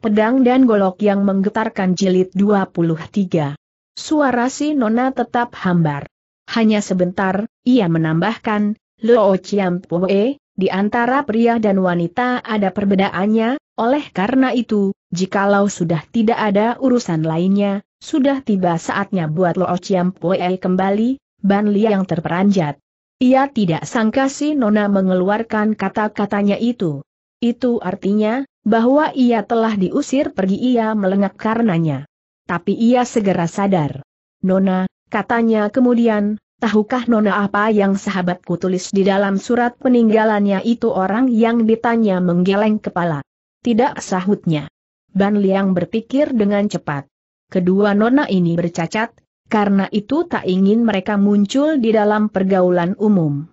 Pedang dan Golok yang menggetarkan jilid 23. Suara si Nona tetap hambar. Hanya sebentar, ia menambahkan, Lo Chiam Pue, di antara pria dan wanita ada perbedaannya, oleh karena itu, jikalau sudah tidak ada urusan lainnya, sudah tiba saatnya buat Lo Chiam Pue kembali, Ban Li yang terperanjat. Ia tidak sangka si Nona mengeluarkan kata-katanya itu. Itu artinya, bahwa ia telah diusir pergi ia melengak karenanya. Tapi ia segera sadar. Nona, katanya kemudian, tahukah Nona apa yang sahabatku tulis di dalam surat peninggalannya itu orang yang ditanya menggeleng kepala. Tidak sahutnya. Ban Liang berpikir dengan cepat. Kedua Nona ini bercacat, karena itu tak ingin mereka muncul di dalam pergaulan umum.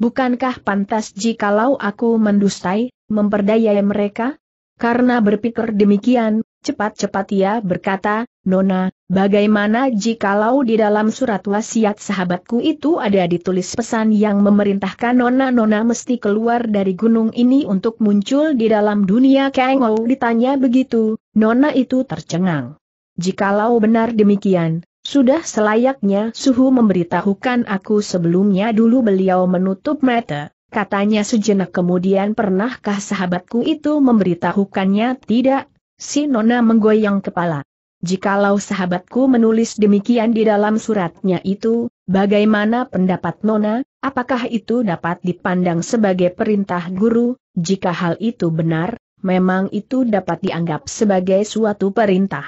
Bukankah pantas jikalau aku mendustai, memperdayai mereka? Karena berpikir demikian, cepat-cepat ia berkata, Nona, bagaimana jikalau di dalam surat wasiat sahabatku itu ada ditulis pesan yang memerintahkan Nona-Nona mesti keluar dari gunung ini untuk muncul di dalam dunia Kengou ditanya begitu, Nona itu tercengang. Jikalau benar demikian, sudah selayaknya suhu memberitahukan aku sebelumnya dulu beliau menutup mata. Katanya sejenak kemudian pernahkah sahabatku itu memberitahukannya tidak? Si Nona menggoyang kepala. Jikalau sahabatku menulis demikian di dalam suratnya itu, bagaimana pendapat Nona, apakah itu dapat dipandang sebagai perintah guru? Jika hal itu benar, memang itu dapat dianggap sebagai suatu perintah.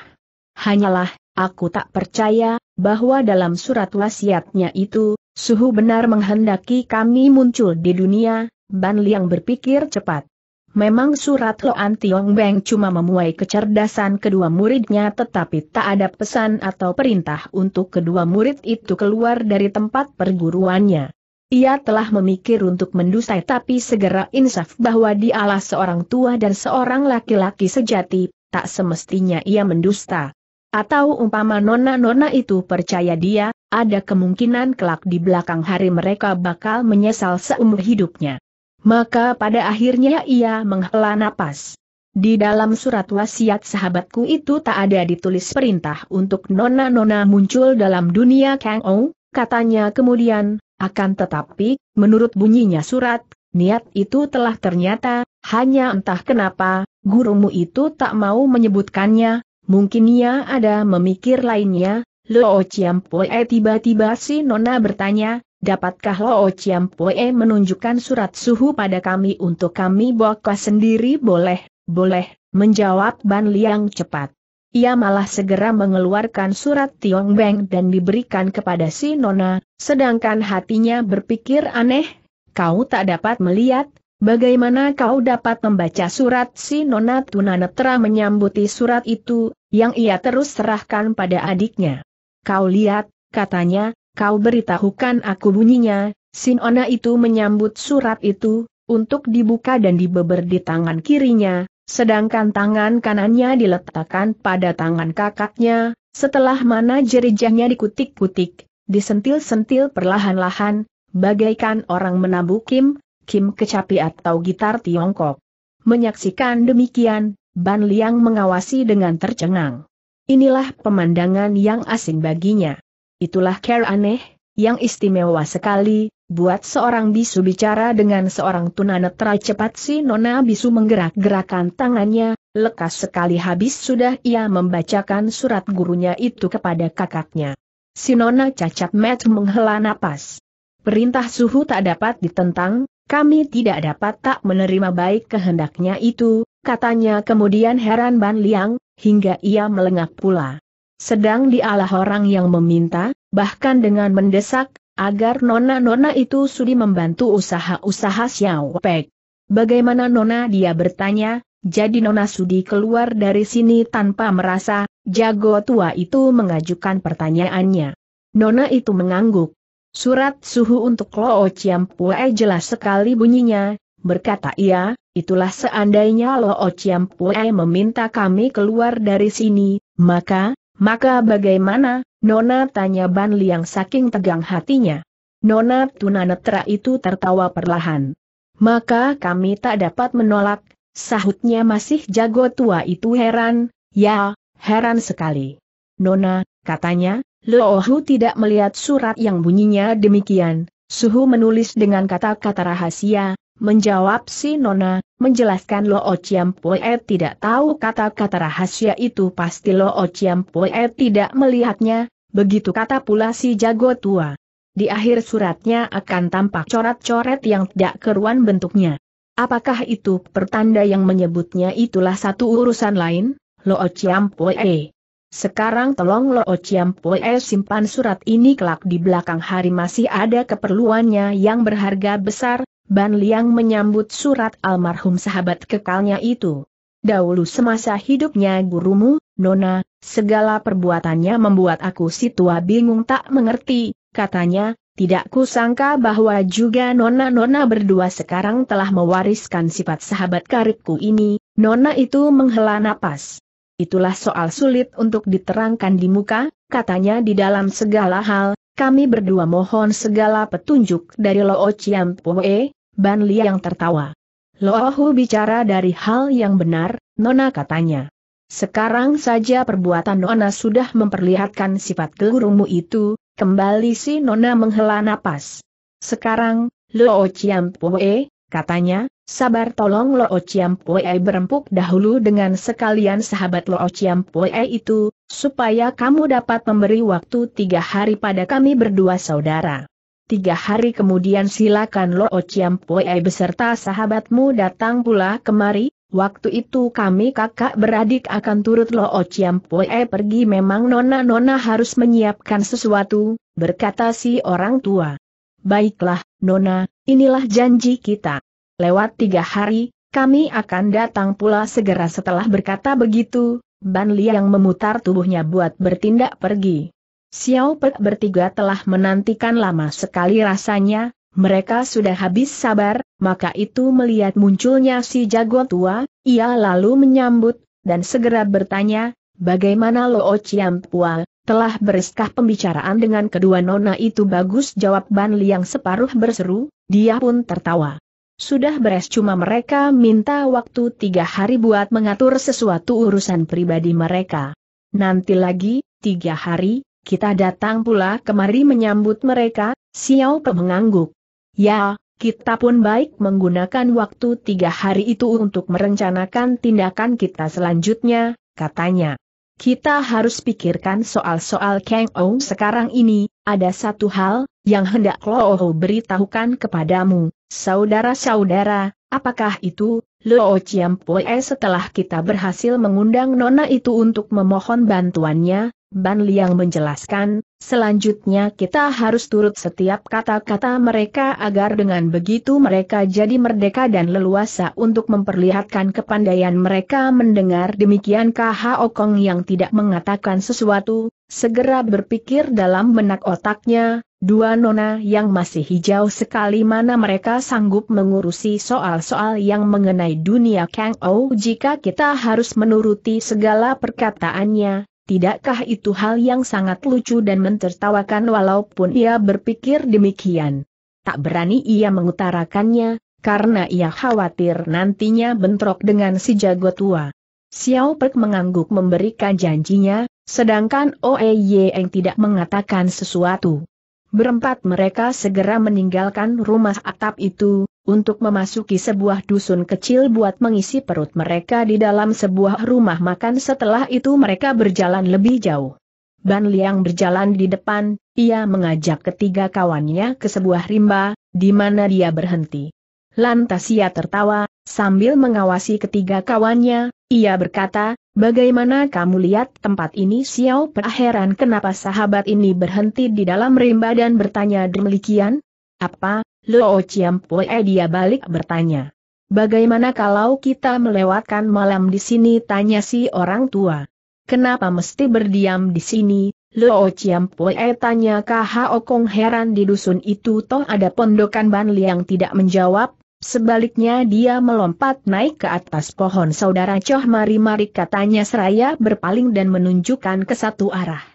Hanyalah, aku tak percaya, bahwa dalam surat wasiatnya itu, Suhu benar menghendaki kami muncul di dunia, Ban Liang berpikir cepat. Memang surat Loan Tiong Beng cuma memuai kecerdasan kedua muridnya tetapi tak ada pesan atau perintah untuk kedua murid itu keluar dari tempat perguruannya. Ia telah memikir untuk mendustai tapi segera insaf bahwa dialah seorang tua dan seorang laki-laki sejati, tak semestinya ia mendusta. Atau umpama nona-nona itu percaya dia, ada kemungkinan kelak di belakang hari mereka bakal menyesal seumur hidupnya. Maka pada akhirnya ia menghela napas. Di dalam surat wasiat sahabatku itu tak ada ditulis perintah untuk nona-nona muncul dalam dunia Kang Ou, katanya kemudian, akan tetapi, menurut bunyinya surat, niat itu telah ternyata, hanya entah kenapa, gurumu itu tak mau menyebutkannya, Mungkin ia ada memikir lainnya, Lo Chiampoe tiba-tiba si Nona bertanya, dapatkah Lo Chiampoe menunjukkan surat suhu pada kami untuk kami bawa sendiri boleh, boleh, menjawab Ban Liang cepat. Ia malah segera mengeluarkan surat Tiong Beng dan diberikan kepada si Nona, sedangkan hatinya berpikir aneh, kau tak dapat melihat, Bagaimana kau dapat membaca surat si Nona Tunanetra menyambuti surat itu, yang ia terus serahkan pada adiknya? Kau lihat, katanya, kau beritahukan aku bunyinya, si Nona itu menyambut surat itu, untuk dibuka dan dibeber di tangan kirinya, sedangkan tangan kanannya diletakkan pada tangan kakaknya, setelah mana jerijahnya dikutik-kutik, disentil-sentil perlahan-lahan, bagaikan orang menabukim, Kim Kecapi atau gitar Tiongkok. Menyaksikan demikian, Ban Liang mengawasi dengan tercengang. Inilah pemandangan yang asing baginya. Itulah care aneh, yang istimewa sekali, buat seorang bisu bicara dengan seorang tunanetra cepat si nona bisu menggerak-gerakan tangannya, lekas sekali habis sudah ia membacakan surat gurunya itu kepada kakaknya. Si nona cacat met menghela napas. Perintah suhu tak dapat ditentang, kami tidak dapat tak menerima baik kehendaknya itu, katanya kemudian heran Ban Liang, hingga ia melengak pula. Sedang dialah orang yang meminta, bahkan dengan mendesak, agar nona-nona itu sudi membantu usaha-usaha Xiao Pek. Bagaimana nona dia bertanya, jadi nona sudi keluar dari sini tanpa merasa, jago tua itu mengajukan pertanyaannya. Nona itu mengangguk. Surat suhu untuk Lo Pue jelas sekali bunyinya, berkata ia, itulah seandainya Lo Pue meminta kami keluar dari sini, maka, maka bagaimana, Nona tanya Ban Liang saking tegang hatinya. Nona tunanetra itu tertawa perlahan. Maka kami tak dapat menolak, sahutnya masih jago tua itu heran, ya, heran sekali. Nona, katanya, Loohu tidak melihat surat yang bunyinya demikian. Suhu menulis dengan kata-kata rahasia, menjawab si Nona, menjelaskan Loo Chiampue tidak tahu kata-kata rahasia itu pasti Loo Chiampue tidak melihatnya, begitu kata pula si jago tua. Di akhir suratnya akan tampak coret-coret yang tidak keruan bentuknya. Apakah itu pertanda yang menyebutnya itulah satu urusan lain, Loo Chiampue? Sekarang tolong Lo Chiam Pue simpan surat ini kelak di belakang hari masih ada keperluannya yang berharga besar, Ban Liang menyambut surat almarhum sahabat kekalnya itu. Dahulu semasa hidupnya gurumu, Nona, segala perbuatannya membuat aku si tua bingung tak mengerti, katanya, tidak kusangka bahwa juga Nona-Nona berdua sekarang telah mewariskan sifat sahabat karibku ini, Nona itu menghela napas itulah soal sulit untuk diterangkan di muka, katanya di dalam segala hal, kami berdua mohon segala petunjuk dari Lo Chiam Poe, Ban Li yang tertawa. Loahu bicara dari hal yang benar, Nona katanya. Sekarang saja perbuatan Nona sudah memperlihatkan sifat gelurumu itu, kembali si Nona menghela napas. Sekarang, Lo Chiam Poe, katanya, Sabar tolong Lo Chiampuei berempuk dahulu dengan sekalian sahabat Lo Chiampuei itu, supaya kamu dapat memberi waktu tiga hari pada kami berdua saudara. Tiga hari kemudian silakan Lo Chiampuei beserta sahabatmu datang pula kemari, Waktu itu kami kakak beradik akan turut Lo Chiampoe pergi memang nona-nona harus menyiapkan sesuatu, berkata si orang tua. Baiklah, nona, inilah janji kita lewat tiga hari, kami akan datang pula segera setelah berkata begitu, Ban Liang memutar tubuhnya buat bertindak pergi. Xiao Pek bertiga telah menantikan lama sekali rasanya, mereka sudah habis sabar, maka itu melihat munculnya si jago tua, ia lalu menyambut, dan segera bertanya, bagaimana Loo Chiam Pual, telah bereskah pembicaraan dengan kedua nona itu bagus jawab Ban Liang separuh berseru, dia pun tertawa. Sudah beres cuma mereka minta waktu tiga hari buat mengatur sesuatu urusan pribadi mereka. Nanti lagi, tiga hari, kita datang pula kemari menyambut mereka, Siau Pe Ya, kita pun baik menggunakan waktu tiga hari itu untuk merencanakan tindakan kita selanjutnya, katanya. Kita harus pikirkan soal-soal Kang Ong sekarang ini, ada satu hal, yang hendak Lo beritahukan kepadamu. Saudara-saudara, apakah itu, Luo Chiampoe setelah kita berhasil mengundang Nona itu untuk memohon bantuannya, Ban Liang menjelaskan, selanjutnya kita harus turut setiap kata-kata mereka agar dengan begitu mereka jadi merdeka dan leluasa untuk memperlihatkan kepandaian mereka mendengar demikian KH Kong yang tidak mengatakan sesuatu, Segera berpikir dalam benak otaknya, dua nona yang masih hijau sekali mana mereka sanggup mengurusi soal-soal yang mengenai dunia Kang Ou jika kita harus menuruti segala perkataannya, Tidakkah itu hal yang sangat lucu dan mentertawakan walaupun ia berpikir demikian? Tak berani ia mengutarakannya, karena ia khawatir nantinya bentrok dengan si jago tua. Xiao Pek mengangguk memberikan janjinya, Sedangkan Oe tidak mengatakan sesuatu. Berempat mereka segera meninggalkan rumah atap itu, untuk memasuki sebuah dusun kecil buat mengisi perut mereka di dalam sebuah rumah makan setelah itu mereka berjalan lebih jauh. Ban Liang berjalan di depan, ia mengajak ketiga kawannya ke sebuah rimba, di mana dia berhenti. Lantas ia tertawa, sambil mengawasi ketiga kawannya, ia berkata, Bagaimana kamu lihat tempat ini? Xiao Pea heran kenapa sahabat ini berhenti di dalam rimba dan bertanya demikian? Apa? Luo Chiampue eh, dia balik bertanya. Bagaimana kalau kita melewatkan malam di sini? Tanya si orang tua. Kenapa mesti berdiam di sini? Luo Chiampue eh, tanya Kho Kong heran di dusun itu toh ada pondokan Ban Liang tidak menjawab, Sebaliknya dia melompat naik ke atas pohon saudara Choh mari-mari katanya seraya berpaling dan menunjukkan ke satu arah.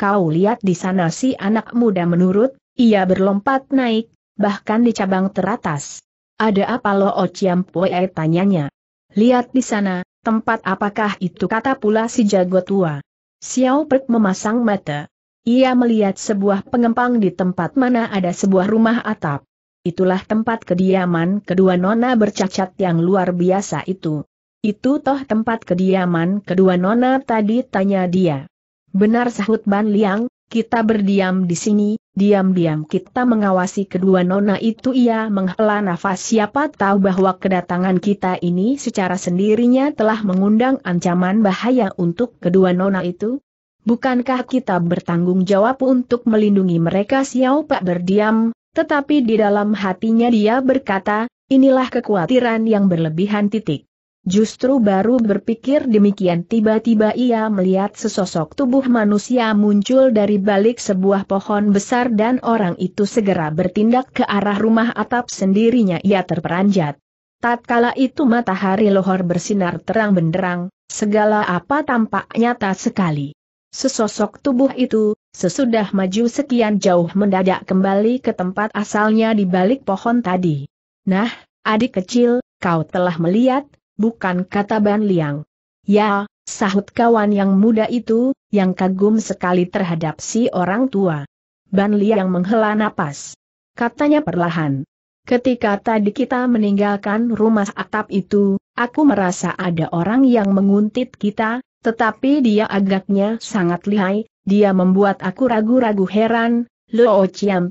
Kau lihat di sana si anak muda menurut, ia berlompat naik, bahkan di cabang teratas. Ada apa lo Ociam oh Poe tanyanya. Lihat di sana, tempat apakah itu kata pula si jago tua. Xiao Pek memasang mata. Ia melihat sebuah pengempang di tempat mana ada sebuah rumah atap itulah tempat kediaman kedua nona bercacat yang luar biasa itu. Itu toh tempat kediaman kedua nona tadi tanya dia. Benar sahut Ban Liang, kita berdiam di sini, diam-diam kita mengawasi kedua nona itu ia menghela nafas siapa tahu bahwa kedatangan kita ini secara sendirinya telah mengundang ancaman bahaya untuk kedua nona itu. Bukankah kita bertanggung jawab untuk melindungi mereka Xiao Pak berdiam, tetapi di dalam hatinya dia berkata, inilah kekhawatiran yang berlebihan titik. Justru baru berpikir demikian tiba-tiba ia melihat sesosok tubuh manusia muncul dari balik sebuah pohon besar dan orang itu segera bertindak ke arah rumah atap sendirinya ia terperanjat. Tatkala itu matahari lohor bersinar terang benderang, segala apa tampak nyata sekali. Sesosok tubuh itu, Sesudah maju sekian jauh mendadak kembali ke tempat asalnya di balik pohon tadi. Nah, adik kecil, kau telah melihat, bukan kata Ban Liang. Ya, sahut kawan yang muda itu, yang kagum sekali terhadap si orang tua. Ban Liang menghela napas. Katanya perlahan. Ketika tadi kita meninggalkan rumah atap itu, aku merasa ada orang yang menguntit kita, tetapi dia agaknya sangat lihai, dia membuat aku ragu-ragu heran, Luo Chiam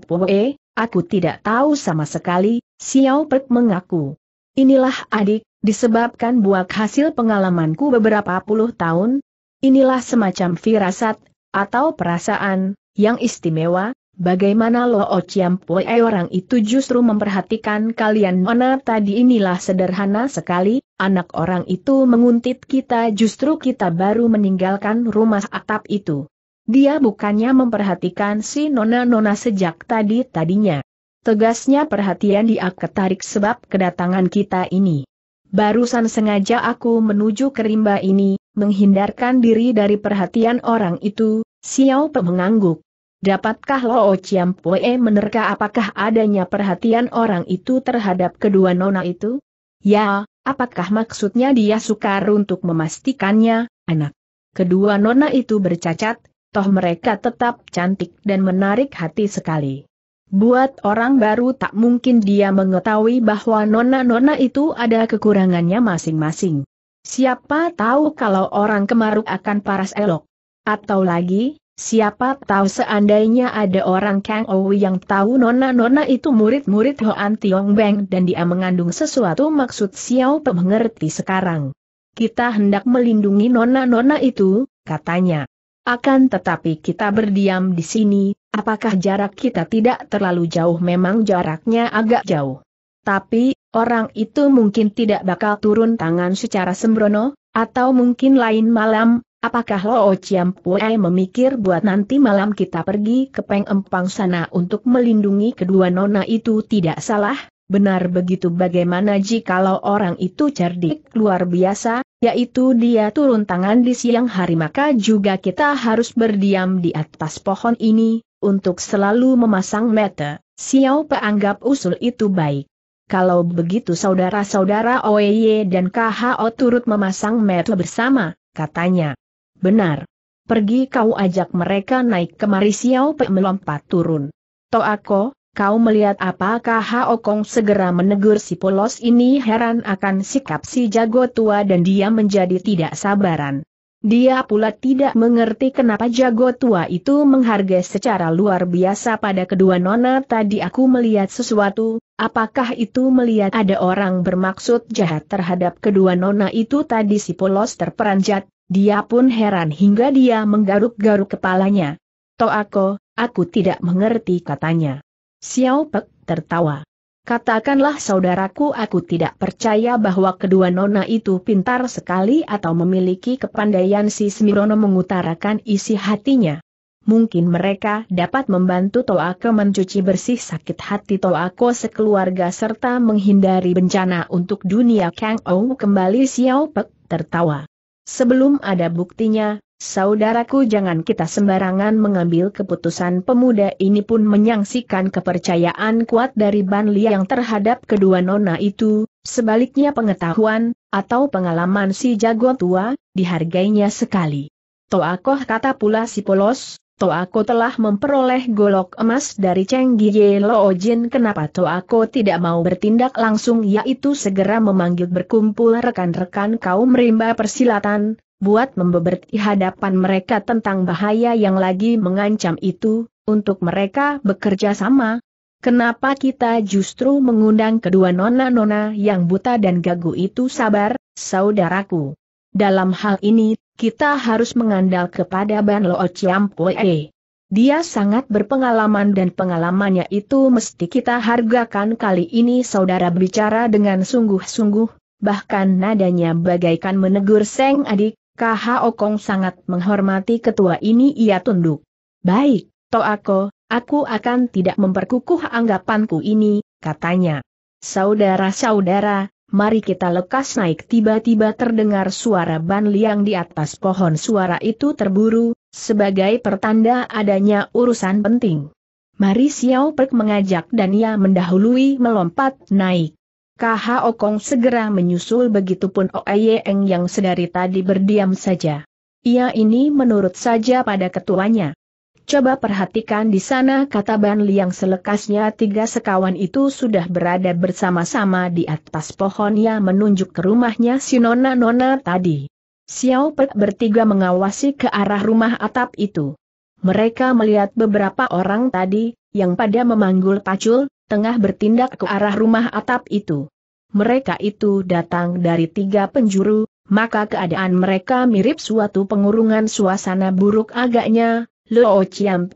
aku tidak tahu sama sekali, Xiao Pek mengaku. Inilah adik, disebabkan buat hasil pengalamanku beberapa puluh tahun, inilah semacam firasat, atau perasaan, yang istimewa, Bagaimana Lo Chiam Pue orang itu justru memperhatikan kalian mana tadi inilah sederhana sekali, anak orang itu menguntit kita justru kita baru meninggalkan rumah atap itu. Dia bukannya memperhatikan si nona-nona sejak tadi-tadinya. Tegasnya perhatian dia ketarik sebab kedatangan kita ini. Barusan sengaja aku menuju ke rimba ini, menghindarkan diri dari perhatian orang itu, Xiao Pe mengangguk. Dapatkah Lo Chiam Pue menerka apakah adanya perhatian orang itu terhadap kedua nona itu? Ya, apakah maksudnya dia sukar untuk memastikannya, anak? Kedua nona itu bercacat, toh mereka tetap cantik dan menarik hati sekali. Buat orang baru tak mungkin dia mengetahui bahwa nona-nona itu ada kekurangannya masing-masing. Siapa tahu kalau orang kemaruk akan paras elok. Atau lagi, siapa tahu seandainya ada orang Kang Owi yang tahu nona-nona itu murid-murid Hoan Tiong Beng dan dia mengandung sesuatu maksud Xiao Pe mengerti sekarang. Kita hendak melindungi nona-nona itu, katanya. Akan tetapi kita berdiam di sini, apakah jarak kita tidak terlalu jauh memang jaraknya agak jauh. Tapi, orang itu mungkin tidak bakal turun tangan secara sembrono, atau mungkin lain malam, apakah Lo Chiam Pue memikir buat nanti malam kita pergi ke Peng Empang sana untuk melindungi kedua nona itu tidak salah? Benar begitu bagaimana Kalau orang itu cerdik luar biasa, yaitu dia turun tangan di siang hari maka juga kita harus berdiam di atas pohon ini, untuk selalu memasang mata, Xiao Pe anggap usul itu baik. Kalau begitu saudara-saudara Oye dan KHO turut memasang mata bersama, katanya. Benar. Pergi kau ajak mereka naik kemari Xiao Pe melompat turun. Toako, Kau melihat apakah Kong segera menegur si polos ini heran akan sikap si jago tua dan dia menjadi tidak sabaran. Dia pula tidak mengerti kenapa jago tua itu menghargai secara luar biasa pada kedua nona tadi aku melihat sesuatu, apakah itu melihat ada orang bermaksud jahat terhadap kedua nona itu tadi si polos terperanjat, dia pun heran hingga dia menggaruk-garuk kepalanya. aku, aku tidak mengerti katanya. Xiao Pek tertawa. Katakanlah saudaraku aku tidak percaya bahwa kedua nona itu pintar sekali atau memiliki kepandaian si Smirono mengutarakan isi hatinya. Mungkin mereka dapat membantu Toako mencuci bersih sakit hati Toako sekeluarga serta menghindari bencana untuk dunia Kang Ou kembali Xiao Pek tertawa. Sebelum ada buktinya, Saudaraku jangan kita sembarangan mengambil keputusan pemuda ini pun menyangsikan kepercayaan kuat dari Ban Liang terhadap kedua nona itu, sebaliknya pengetahuan, atau pengalaman si jago tua, dihargainya sekali. Toakoh kata pula si polos, Toako telah memperoleh golok emas dari Cheng Lo Loojin kenapa Toako tidak mau bertindak langsung yaitu segera memanggil berkumpul rekan-rekan kaum rimba persilatan, buat membeberti hadapan mereka tentang bahaya yang lagi mengancam itu, untuk mereka bekerja sama. Kenapa kita justru mengundang kedua nona-nona yang buta dan gagu itu sabar, saudaraku? Dalam hal ini, kita harus mengandal kepada Ban Lo Chiampoe. Dia sangat berpengalaman dan pengalamannya itu mesti kita hargakan kali ini saudara bicara dengan sungguh-sungguh, bahkan nadanya bagaikan menegur Seng adik, KH Kong sangat menghormati ketua ini ia tunduk. Baik, Toako, aku akan tidak memperkukuh anggapanku ini, katanya. Saudara-saudara, mari kita lekas naik tiba-tiba terdengar suara ban liang di atas pohon suara itu terburu, sebagai pertanda adanya urusan penting. Mari Xiao Pek mengajak dan ia mendahului melompat naik. KH Okong segera menyusul begitupun Oeyeng yang sedari tadi berdiam saja. Ia ini menurut saja pada ketuanya. Coba perhatikan di sana kata Ban Liang selekasnya tiga sekawan itu sudah berada bersama-sama di atas pohon yang menunjuk ke rumahnya si Nona-Nona tadi. Xiao Pek bertiga mengawasi ke arah rumah atap itu. Mereka melihat beberapa orang tadi, yang pada memanggul pacul, tengah bertindak ke arah rumah atap itu. Mereka itu datang dari tiga penjuru, maka keadaan mereka mirip suatu pengurungan suasana buruk agaknya, Lo Chiam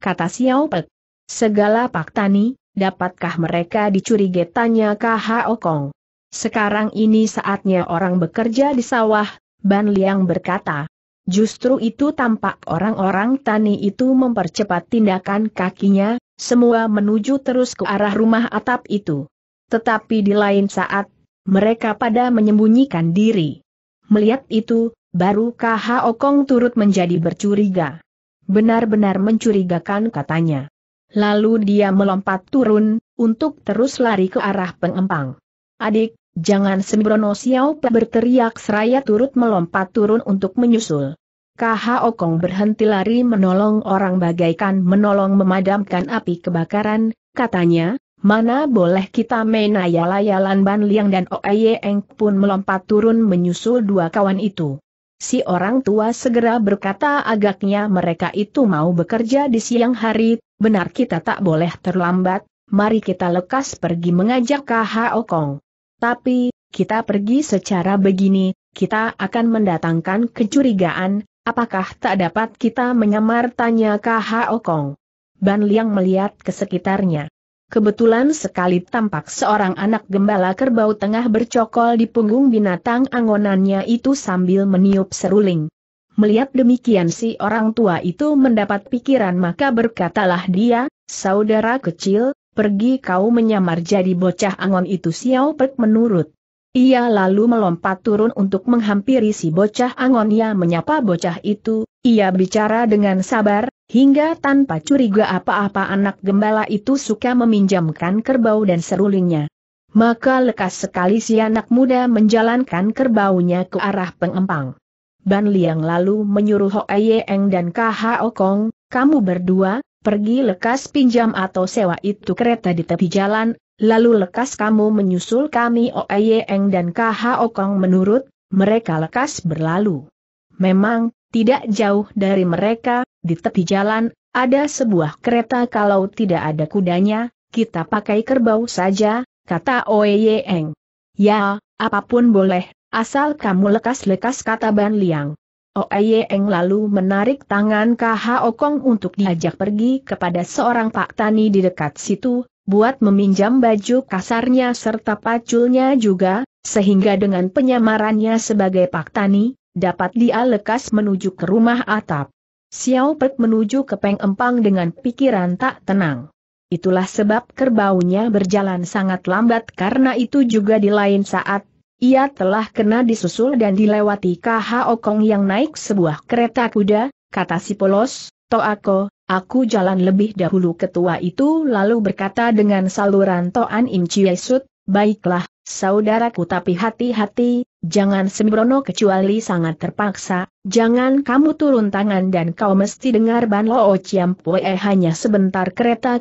kata Xiao Pek. Segala Pak Tani, dapatkah mereka dicurigai tanya KH Okong. Sekarang ini saatnya orang bekerja di sawah, Ban Liang berkata. Justru itu tampak orang-orang tani itu mempercepat tindakan kakinya, semua menuju terus ke arah rumah atap itu. Tetapi di lain saat, mereka pada menyembunyikan diri. Melihat itu, baru KH Okong turut menjadi bercuriga. Benar-benar mencurigakan katanya. Lalu dia melompat turun, untuk terus lari ke arah pengempang. Adik, jangan sembrono Xiao berteriak seraya turut melompat turun untuk menyusul. KH Okong berhenti lari menolong orang bagaikan menolong memadamkan api kebakaran, katanya, mana boleh kita main ayalayalan Ban Liang dan Oeyeng pun melompat turun menyusul dua kawan itu. Si orang tua segera berkata agaknya mereka itu mau bekerja di siang hari, benar kita tak boleh terlambat, mari kita lekas pergi mengajak KH Okong. Tapi, kita pergi secara begini, kita akan mendatangkan kecurigaan, Apakah tak dapat kita menyamar tanya KH Okong? Ban Liang melihat ke sekitarnya. Kebetulan sekali tampak seorang anak gembala kerbau tengah bercokol di punggung binatang angonannya itu sambil meniup seruling. Melihat demikian si orang tua itu mendapat pikiran maka berkatalah dia, saudara kecil, pergi kau menyamar jadi bocah angon itu Xiao Pek menurut ia lalu melompat turun untuk menghampiri si bocah angon ia menyapa bocah itu, ia bicara dengan sabar, hingga tanpa curiga apa-apa anak gembala itu suka meminjamkan kerbau dan serulingnya. Maka lekas sekali si anak muda menjalankan kerbaunya ke arah pengempang. Ban Liang lalu menyuruh Ho Eng dan Kha Kong, kamu berdua, pergi lekas pinjam atau sewa itu kereta di tepi jalan, Lalu lekas kamu menyusul kami Oeyeng dan KH Okong menurut, mereka lekas berlalu. Memang, tidak jauh dari mereka, di tepi jalan, ada sebuah kereta kalau tidak ada kudanya, kita pakai kerbau saja, kata Oeyeng. Ya, apapun boleh, asal kamu lekas-lekas kata Ban Liang. Oeyeng lalu menarik tangan KH Okong untuk diajak pergi kepada seorang pak tani di dekat situ, buat meminjam baju kasarnya serta paculnya juga, sehingga dengan penyamarannya sebagai Pak Tani, dapat dia lekas menuju ke rumah atap. Xiao Pek menuju ke Peng Empang dengan pikiran tak tenang. Itulah sebab kerbaunya berjalan sangat lambat karena itu juga di lain saat ia telah kena disusul dan dilewati KH Okong yang naik sebuah kereta kuda, kata si polos, Toako, Aku jalan lebih dahulu ketua itu lalu berkata dengan saluran Toan Im Chie Baiklah, saudaraku tapi hati-hati, jangan sembrono kecuali sangat terpaksa, jangan kamu turun tangan dan kau mesti dengar Ban Loo Chiam Pue eh, hanya sebentar kereta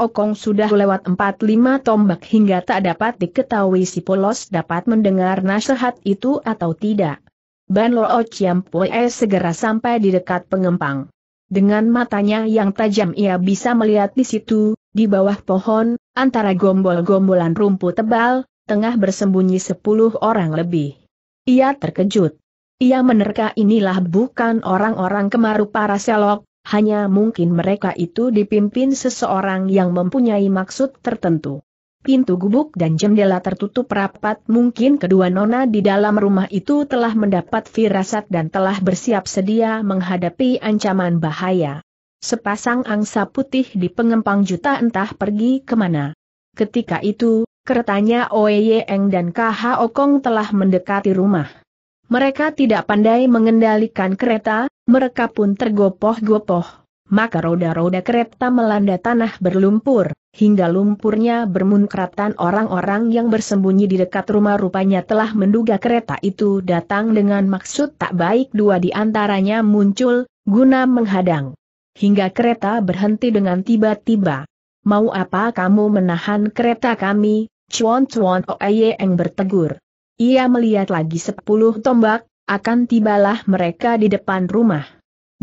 O Kong sudah lewat 4-5 tombak hingga tak dapat diketahui si polos dapat mendengar nasihat itu atau tidak. Ban Loo Chiam Pue eh, segera sampai di dekat pengempang. Dengan matanya yang tajam ia bisa melihat di situ, di bawah pohon, antara gombol-gombolan rumput tebal, tengah bersembunyi sepuluh orang lebih. Ia terkejut. Ia menerka inilah bukan orang-orang kemaru para selok, hanya mungkin mereka itu dipimpin seseorang yang mempunyai maksud tertentu. Pintu gubuk dan jendela tertutup rapat mungkin kedua nona di dalam rumah itu telah mendapat firasat dan telah bersiap sedia menghadapi ancaman bahaya. Sepasang angsa putih di pengempang juta entah pergi kemana. Ketika itu, keretanya Oye Eng dan KH Okong telah mendekati rumah. Mereka tidak pandai mengendalikan kereta, mereka pun tergopoh-gopoh maka roda-roda kereta melanda tanah berlumpur, hingga lumpurnya bermunkratan orang-orang yang bersembunyi di dekat rumah rupanya telah menduga kereta itu datang dengan maksud tak baik dua di antaranya muncul, guna menghadang. Hingga kereta berhenti dengan tiba-tiba. Mau apa kamu menahan kereta kami, Chuan Chuan yang bertegur. Ia melihat lagi sepuluh tombak, akan tibalah mereka di depan rumah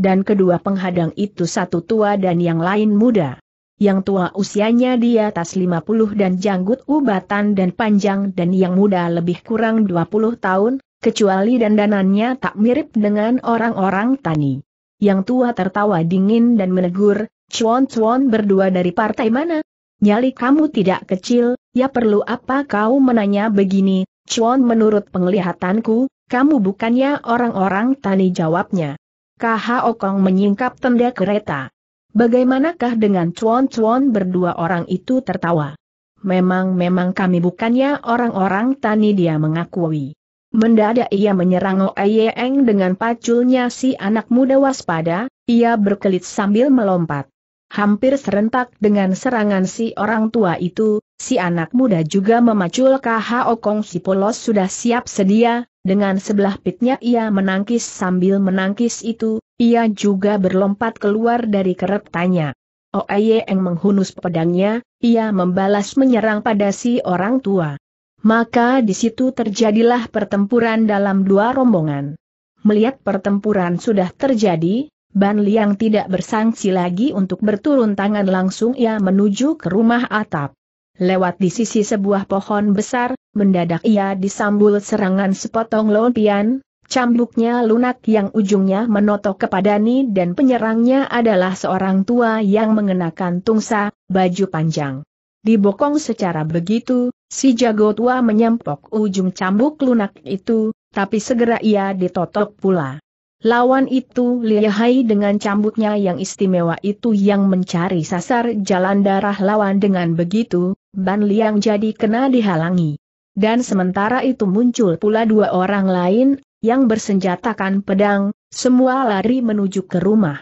dan kedua penghadang itu satu tua dan yang lain muda. Yang tua usianya di atas 50 dan janggut ubatan dan panjang dan yang muda lebih kurang 20 tahun, kecuali dandanannya tak mirip dengan orang-orang tani. Yang tua tertawa dingin dan menegur, cuan-cuan berdua dari partai mana? Nyali kamu tidak kecil, ya perlu apa kau menanya begini, cuan menurut penglihatanku, kamu bukannya orang-orang tani jawabnya. Kha Okong menyingkap tenda kereta. Bagaimanakah dengan cuan-cuan berdua orang itu tertawa? Memang-memang kami bukannya orang-orang tani dia mengakui. Mendadak ia menyerang Eng dengan paculnya si anak muda waspada, ia berkelit sambil melompat. Hampir serentak dengan serangan si orang tua itu, si anak muda juga memacul Kha Okong si polos sudah siap sedia, dengan sebelah pitnya ia menangkis sambil menangkis itu, ia juga berlompat keluar dari keretannya. Oeyeng oh, menghunus pedangnya, ia membalas menyerang pada si orang tua. Maka di situ terjadilah pertempuran dalam dua rombongan. Melihat pertempuran sudah terjadi, Ban Liang tidak bersangsi lagi untuk berturun tangan langsung ia menuju ke rumah atap. Lewat di sisi sebuah pohon besar, mendadak ia disambul serangan sepotong lompian, cambuknya lunak yang ujungnya menotok kepada Ni dan penyerangnya adalah seorang tua yang mengenakan tungsa, baju panjang. Dibokong secara begitu, si jago tua menyempok ujung cambuk lunak itu, tapi segera ia ditotok pula. Lawan itu lihai dengan cambuknya yang istimewa itu yang mencari sasar jalan darah lawan dengan begitu, Ban Liang jadi kena dihalangi. Dan sementara itu muncul pula dua orang lain, yang bersenjatakan pedang, semua lari menuju ke rumah.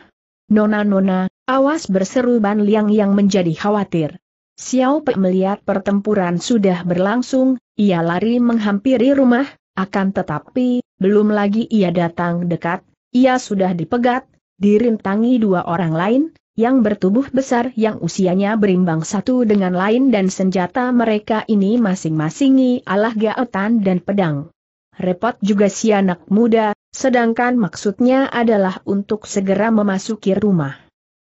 Nona-nona, awas berseru Ban Liang yang menjadi khawatir. Xiao Pe melihat pertempuran sudah berlangsung, ia lari menghampiri rumah, akan tetapi, belum lagi ia datang dekat, ia sudah dipegat, dirintangi dua orang lain, yang bertubuh besar yang usianya berimbang satu dengan lain dan senjata mereka ini masing-masingi alah gaetan dan pedang. Repot juga si anak muda, sedangkan maksudnya adalah untuk segera memasuki rumah.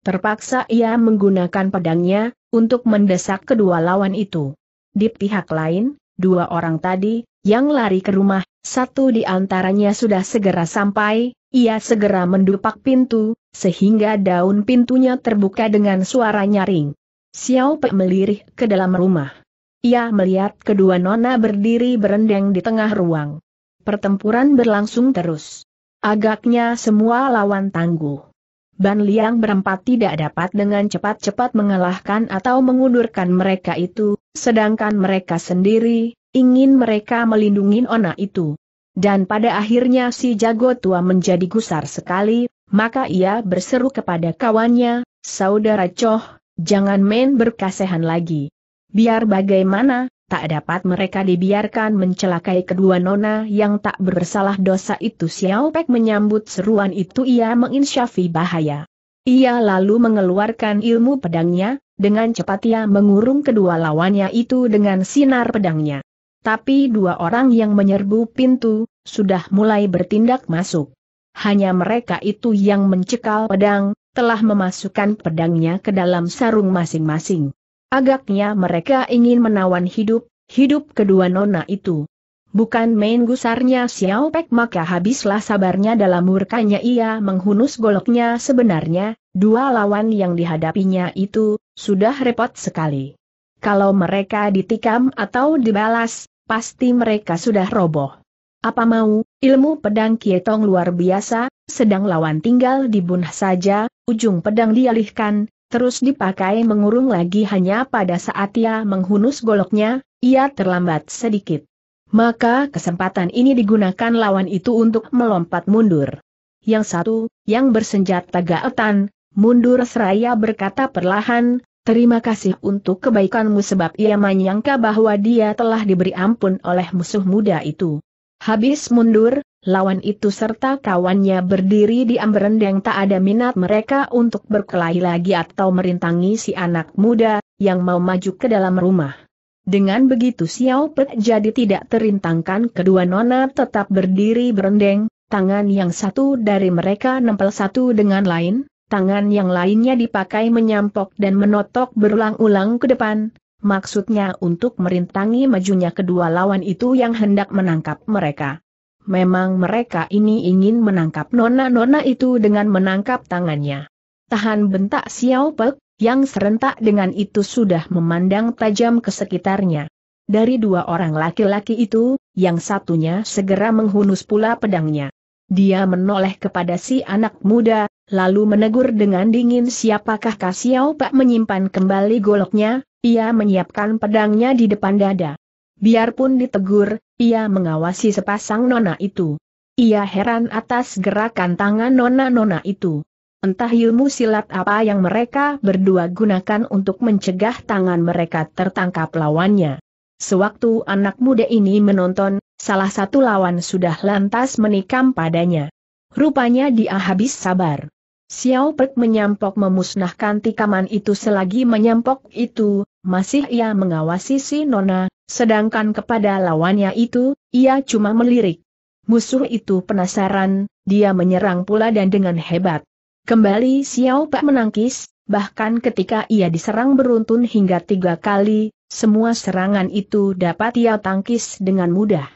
Terpaksa ia menggunakan pedangnya, untuk mendesak kedua lawan itu. Di pihak lain, dua orang tadi, yang lari ke rumah, satu di antaranya sudah segera sampai, ia segera mendupak pintu, sehingga daun pintunya terbuka dengan suara nyaring. Xiao Pe melirih ke dalam rumah. Ia melihat kedua nona berdiri berendeng di tengah ruang. Pertempuran berlangsung terus. Agaknya semua lawan tangguh. Ban Liang berempat tidak dapat dengan cepat-cepat mengalahkan atau mengundurkan mereka itu, sedangkan mereka sendiri, ingin mereka melindungi Ona itu. Dan pada akhirnya si jago tua menjadi gusar sekali, maka ia berseru kepada kawannya, Saudara Coh, jangan main berkasehan lagi. Biar bagaimana, tak dapat mereka dibiarkan mencelakai kedua nona yang tak bersalah dosa itu Xiao Pek menyambut seruan itu ia menginsyafi bahaya. Ia lalu mengeluarkan ilmu pedangnya, dengan cepat ia mengurung kedua lawannya itu dengan sinar pedangnya tapi dua orang yang menyerbu pintu, sudah mulai bertindak masuk. Hanya mereka itu yang mencekal pedang, telah memasukkan pedangnya ke dalam sarung masing-masing. Agaknya mereka ingin menawan hidup, hidup kedua nona itu. Bukan main gusarnya Xiao Pek maka habislah sabarnya dalam murkanya ia menghunus goloknya sebenarnya, dua lawan yang dihadapinya itu, sudah repot sekali. Kalau mereka ditikam atau dibalas, pasti mereka sudah roboh. Apa mau, ilmu pedang Kietong luar biasa, sedang lawan tinggal dibunuh saja, ujung pedang dialihkan, terus dipakai mengurung lagi hanya pada saat ia menghunus goloknya, ia terlambat sedikit. Maka kesempatan ini digunakan lawan itu untuk melompat mundur. Yang satu, yang bersenjata gaetan, mundur seraya berkata perlahan, Terima kasih untuk kebaikanmu sebab ia menyangka bahwa dia telah diberi ampun oleh musuh muda itu. Habis mundur, lawan itu serta kawannya berdiri di amberendeng tak ada minat mereka untuk berkelahi lagi atau merintangi si anak muda, yang mau maju ke dalam rumah. Dengan begitu Xiao Pet jadi tidak terintangkan kedua nona tetap berdiri berendeng, tangan yang satu dari mereka nempel satu dengan lain, tangan yang lainnya dipakai menyampok dan menotok berulang-ulang ke depan, maksudnya untuk merintangi majunya kedua lawan itu yang hendak menangkap mereka. Memang mereka ini ingin menangkap nona-nona itu dengan menangkap tangannya. Tahan bentak Xiao Pe, yang serentak dengan itu sudah memandang tajam ke sekitarnya. Dari dua orang laki-laki itu, yang satunya segera menghunus pula pedangnya. Dia menoleh kepada si anak muda, lalu menegur dengan dingin siapakah Kasiau Pak menyimpan kembali goloknya, ia menyiapkan pedangnya di depan dada. Biarpun ditegur, ia mengawasi sepasang nona itu. Ia heran atas gerakan tangan nona-nona itu. Entah ilmu silat apa yang mereka berdua gunakan untuk mencegah tangan mereka tertangkap lawannya. Sewaktu anak muda ini menonton, salah satu lawan sudah lantas menikam padanya. Rupanya dia habis sabar. Xiao Pek menyampok memusnahkan tikaman itu selagi menyampok itu, masih ia mengawasi si Nona, sedangkan kepada lawannya itu, ia cuma melirik. Musuh itu penasaran, dia menyerang pula dan dengan hebat. Kembali Xiao Pek menangkis, bahkan ketika ia diserang beruntun hingga tiga kali, semua serangan itu dapat ia tangkis dengan mudah.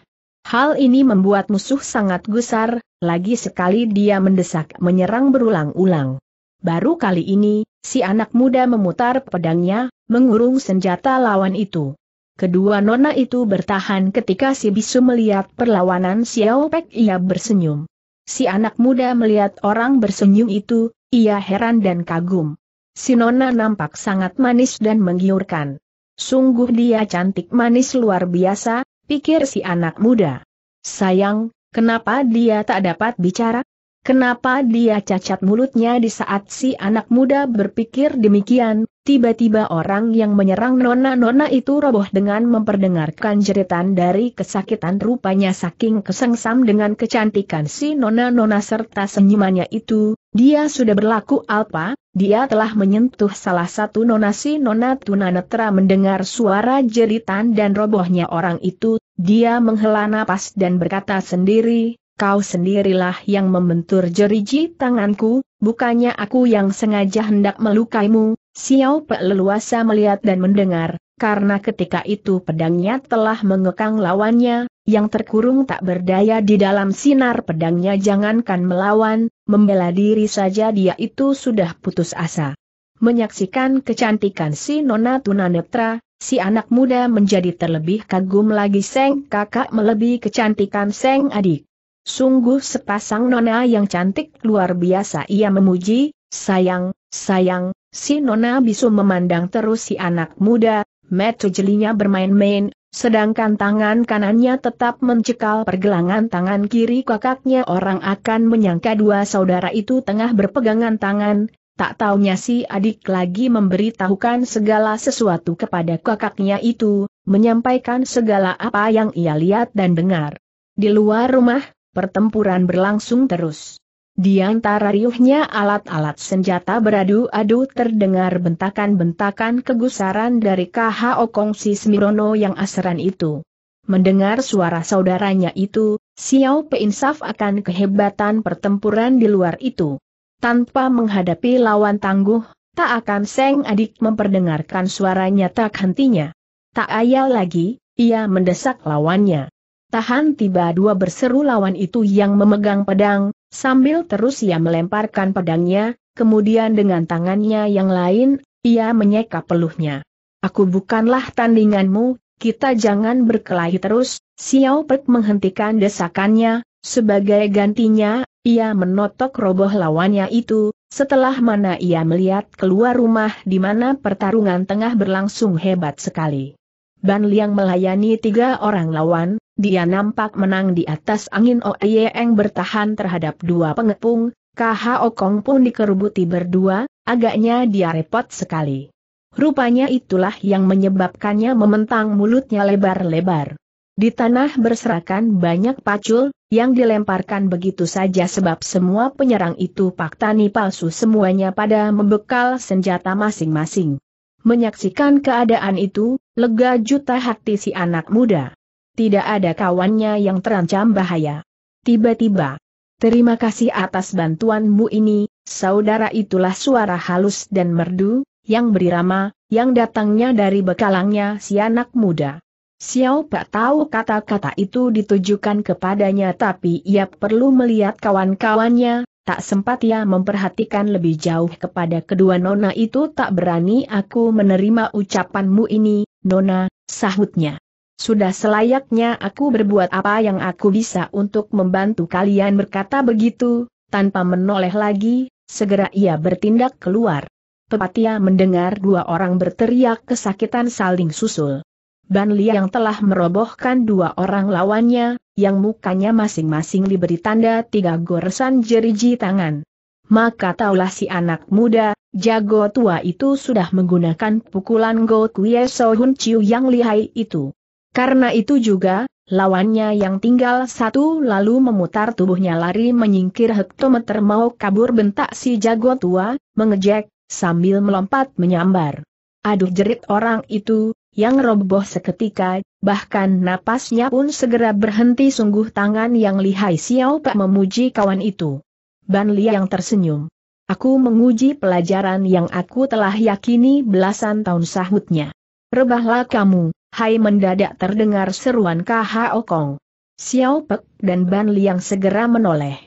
Hal ini membuat musuh sangat gusar, lagi sekali dia mendesak menyerang berulang-ulang. Baru kali ini, si anak muda memutar pedangnya, mengurung senjata lawan itu. Kedua nona itu bertahan ketika si bisu melihat perlawanan Xiao Pek ia bersenyum. Si anak muda melihat orang bersenyum itu, ia heran dan kagum. Si nona nampak sangat manis dan menggiurkan. Sungguh dia cantik manis luar biasa, pikir si anak muda. Sayang, kenapa dia tak dapat bicara? Kenapa dia cacat mulutnya di saat si anak muda berpikir demikian, tiba-tiba orang yang menyerang nona-nona itu roboh dengan memperdengarkan jeritan dari kesakitan rupanya saking kesengsam dengan kecantikan si nona-nona serta senyumannya itu, dia sudah berlaku alpa, dia telah menyentuh salah satu nonasi nona tunanetra mendengar suara jeritan dan robohnya orang itu, dia menghela napas dan berkata sendiri, kau sendirilah yang membentur jeriji tanganku, bukannya aku yang sengaja hendak melukaimu, Xiao Pe leluasa melihat dan mendengar, karena ketika itu pedangnya telah mengekang lawannya, yang terkurung tak berdaya di dalam sinar pedangnya jangankan melawan, Membela diri saja dia itu sudah putus asa. Menyaksikan kecantikan si Nona Tunanetra, si anak muda menjadi terlebih kagum lagi Seng kakak melebihi kecantikan Seng adik. Sungguh sepasang Nona yang cantik luar biasa ia memuji, sayang, sayang, si Nona bisu memandang terus si anak muda, metu jelinya bermain-main, Sedangkan tangan kanannya tetap mencekal pergelangan tangan kiri kakaknya orang akan menyangka dua saudara itu tengah berpegangan tangan, tak taunya si adik lagi memberitahukan segala sesuatu kepada kakaknya itu, menyampaikan segala apa yang ia lihat dan dengar. Di luar rumah, pertempuran berlangsung terus. Di antara riuhnya alat-alat senjata beradu-adu terdengar bentakan-bentakan kegusaran dari KH Okong Si Smirono yang asaran itu. Mendengar suara saudaranya itu, Xiao Peinsaf akan kehebatan pertempuran di luar itu. Tanpa menghadapi lawan tangguh, tak akan Seng adik memperdengarkan suaranya tak hentinya. Tak ayal lagi, ia mendesak lawannya. Tahan tiba dua berseru lawan itu yang memegang pedang, Sambil terus ia melemparkan pedangnya, kemudian dengan tangannya yang lain, ia menyeka peluhnya. Aku bukanlah tandinganmu, kita jangan berkelahi terus, Xiao Pek menghentikan desakannya, sebagai gantinya, ia menotok roboh lawannya itu, setelah mana ia melihat keluar rumah di mana pertarungan tengah berlangsung hebat sekali. Ban Liang melayani tiga orang lawan, dia nampak menang di atas angin Oeyeng bertahan terhadap dua pengepung, KH Okong pun dikerubuti berdua, agaknya dia repot sekali. Rupanya itulah yang menyebabkannya mementang mulutnya lebar-lebar. Di tanah berserakan banyak pacul, yang dilemparkan begitu saja sebab semua penyerang itu paktani palsu semuanya pada membekal senjata masing-masing. Menyaksikan keadaan itu, lega juta hati si anak muda tidak ada kawannya yang terancam bahaya. Tiba-tiba, terima kasih atas bantuanmu ini, saudara itulah suara halus dan merdu, yang berirama, yang datangnya dari bekalangnya si anak muda. Xiao Pak tahu kata-kata itu ditujukan kepadanya tapi ia perlu melihat kawan-kawannya, tak sempat ia memperhatikan lebih jauh kepada kedua nona itu tak berani aku menerima ucapanmu ini, nona, sahutnya. Sudah selayaknya aku berbuat apa yang aku bisa untuk membantu kalian berkata begitu, tanpa menoleh lagi, segera ia bertindak keluar. Pepatia mendengar dua orang berteriak kesakitan saling susul. Ban Li yang telah merobohkan dua orang lawannya, yang mukanya masing-masing diberi tanda tiga goresan jeriji tangan. Maka taulah si anak muda, jago tua itu sudah menggunakan pukulan Go kue So Hun Chiu yang lihai itu. Karena itu juga, lawannya yang tinggal satu lalu memutar tubuhnya lari menyingkir hektometer mau kabur bentak si jago tua, mengejek, sambil melompat menyambar. Aduh jerit orang itu, yang roboh seketika, bahkan napasnya pun segera berhenti sungguh tangan yang lihai siau Pak memuji kawan itu. Ban Li yang tersenyum. Aku menguji pelajaran yang aku telah yakini belasan tahun sahutnya. Rebahlah kamu, hai mendadak terdengar seruan Kha Okong, Xiao Pek dan Ban Liang segera menoleh.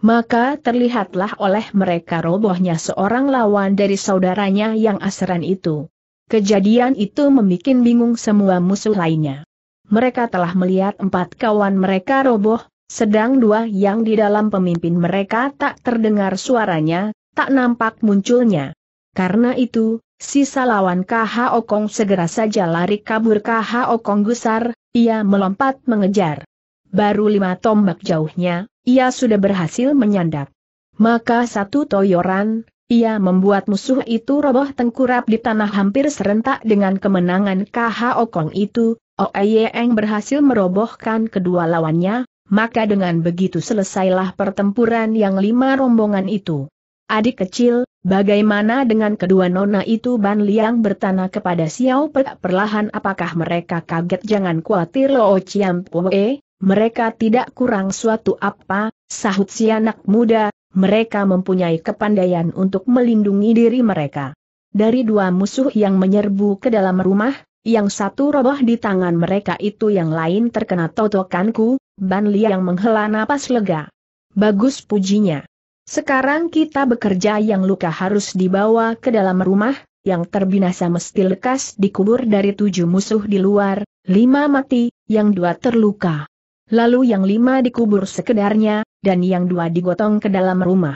Maka terlihatlah oleh mereka robohnya seorang lawan dari saudaranya yang asaran itu. Kejadian itu membuat bingung semua musuh lainnya. Mereka telah melihat empat kawan mereka roboh, sedang dua yang di dalam pemimpin mereka tak terdengar suaranya, tak nampak munculnya. Karena itu, Sisa lawan KH Okong segera saja lari kabur KH Okong gusar, ia melompat mengejar. Baru lima tombak jauhnya, ia sudah berhasil menyandap. Maka satu toyoran, ia membuat musuh itu roboh tengkurap di tanah hampir serentak dengan kemenangan KH Okong itu, Oeyeng oh berhasil merobohkan kedua lawannya, maka dengan begitu selesailah pertempuran yang lima rombongan itu. Adik kecil, bagaimana dengan kedua nona itu Ban Liang bertanya kepada Xiao Pek perlahan apakah mereka kaget jangan khawatir Lo Chiam Pue, mereka tidak kurang suatu apa, sahut si anak muda, mereka mempunyai kepandaian untuk melindungi diri mereka. Dari dua musuh yang menyerbu ke dalam rumah, yang satu roboh di tangan mereka itu yang lain terkena totokanku, Ban Liang menghela napas lega. Bagus pujinya. Sekarang kita bekerja yang luka harus dibawa ke dalam rumah, yang terbinasa mesti lekas dikubur dari tujuh musuh di luar, lima mati, yang dua terluka. Lalu yang lima dikubur sekedarnya, dan yang dua digotong ke dalam rumah.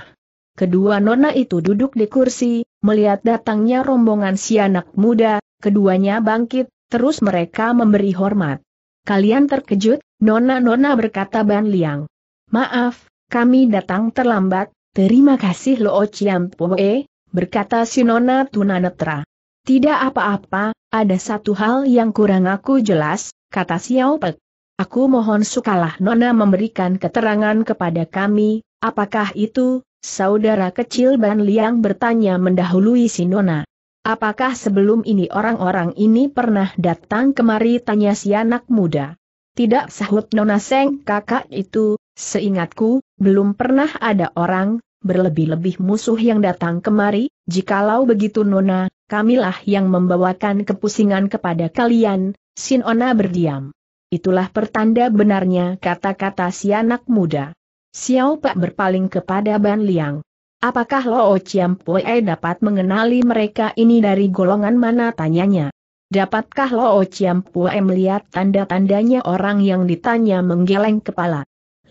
Kedua nona itu duduk di kursi, melihat datangnya rombongan si anak muda, keduanya bangkit, terus mereka memberi hormat. Kalian terkejut, nona-nona berkata Ban Liang. Maaf, kami datang terlambat, Terima kasih Loo Poe, berkata Sinona Tunanetra. Tidak apa-apa, ada satu hal yang kurang aku jelas, kata Xiao Pek. Aku mohon sukalah Nona memberikan keterangan kepada kami, apakah itu, saudara kecil Ban Liang bertanya mendahului Sinona. Apakah sebelum ini orang-orang ini pernah datang kemari tanya si anak muda? Tidak sahut Nona Seng kakak itu, Seingatku, belum pernah ada orang, berlebih-lebih musuh yang datang kemari, jikalau begitu Nona, kamilah yang membawakan kepusingan kepada kalian, Sinona berdiam. Itulah pertanda benarnya kata-kata si anak muda. Xiao Pak berpaling kepada Ban Liang. Apakah Lo Chiampoe dapat mengenali mereka ini dari golongan mana tanyanya? Dapatkah Lo Pue melihat tanda-tandanya orang yang ditanya menggeleng kepala?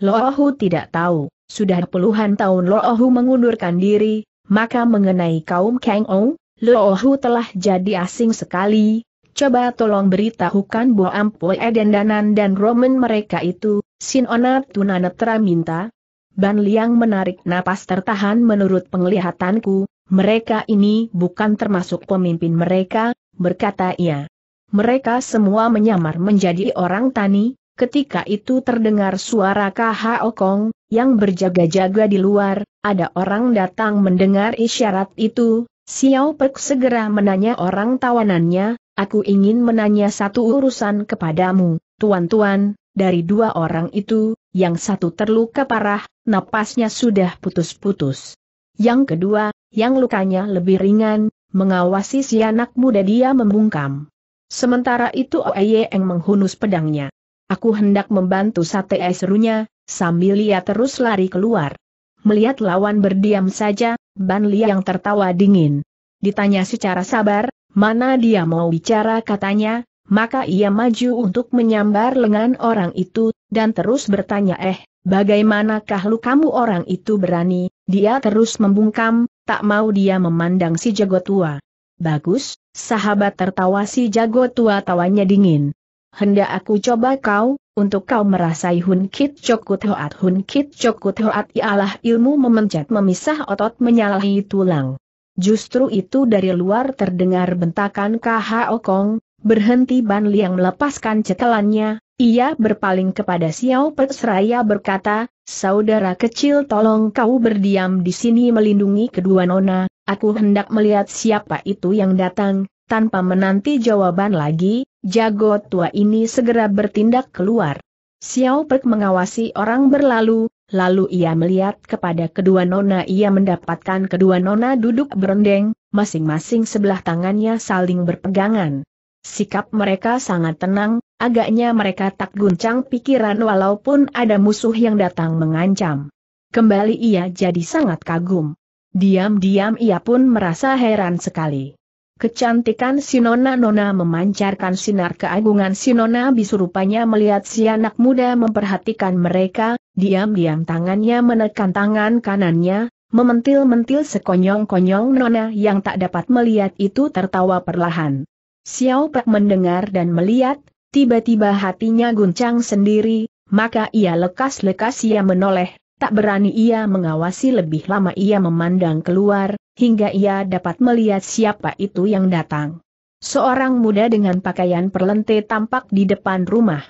Loohu tidak tahu, sudah puluhan tahun Loohu mengundurkan diri, maka mengenai kaum Kang Ou, Loohu telah jadi asing sekali, coba tolong beritahukan Bo Eden danan dan Roman mereka itu, Onat Tunanetra minta. Ban Liang menarik napas tertahan menurut penglihatanku, mereka ini bukan termasuk pemimpin mereka, berkata ia. Mereka semua menyamar menjadi orang tani, Ketika itu terdengar suara KHO Kong, yang berjaga-jaga di luar, ada orang datang mendengar isyarat itu, Xiao Pek segera menanya orang tawanannya, aku ingin menanya satu urusan kepadamu, tuan-tuan, dari dua orang itu, yang satu terluka parah, napasnya sudah putus-putus. Yang kedua, yang lukanya lebih ringan, mengawasi si anak muda dia membungkam. Sementara itu Oeyeng menghunus pedangnya. Aku hendak membantu sate serunya, sambil ia terus lari keluar. Melihat lawan berdiam saja, Ban yang tertawa dingin. Ditanya secara sabar, mana dia mau bicara katanya, maka ia maju untuk menyambar lengan orang itu, dan terus bertanya eh, bagaimanakah lu kamu orang itu berani, dia terus membungkam, tak mau dia memandang si jago tua. Bagus, sahabat tertawa si jago tua tawanya dingin hendak aku coba kau, untuk kau merasai Hun Kit cokut Hoat Hun Kit cokut Hoat ialah ilmu memencet memisah otot menyalahi tulang. Justru itu dari luar terdengar bentakan KH Kong, berhenti Ban Liang melepaskan cetelannya, ia berpaling kepada Xiao Pet seraya berkata, Saudara kecil tolong kau berdiam di sini melindungi kedua nona, aku hendak melihat siapa itu yang datang, tanpa menanti jawaban lagi, jago tua ini segera bertindak keluar. Xiao Pek mengawasi orang berlalu, lalu ia melihat kepada kedua nona ia mendapatkan kedua nona duduk berendeng, masing-masing sebelah tangannya saling berpegangan. Sikap mereka sangat tenang, agaknya mereka tak guncang pikiran walaupun ada musuh yang datang mengancam. Kembali ia jadi sangat kagum. Diam-diam ia pun merasa heran sekali. Kecantikan Sinona Nona memancarkan sinar keagungan Sinona bisu rupanya melihat si anak muda memperhatikan mereka, diam-diam tangannya menekan tangan kanannya, mementil-mentil sekonyong-konyong Nona yang tak dapat melihat itu tertawa perlahan. Xiao Pak mendengar dan melihat, tiba-tiba hatinya guncang sendiri, maka ia lekas-lekas ia menoleh, tak berani ia mengawasi lebih lama ia memandang keluar, hingga ia dapat melihat siapa itu yang datang. Seorang muda dengan pakaian perlente tampak di depan rumah.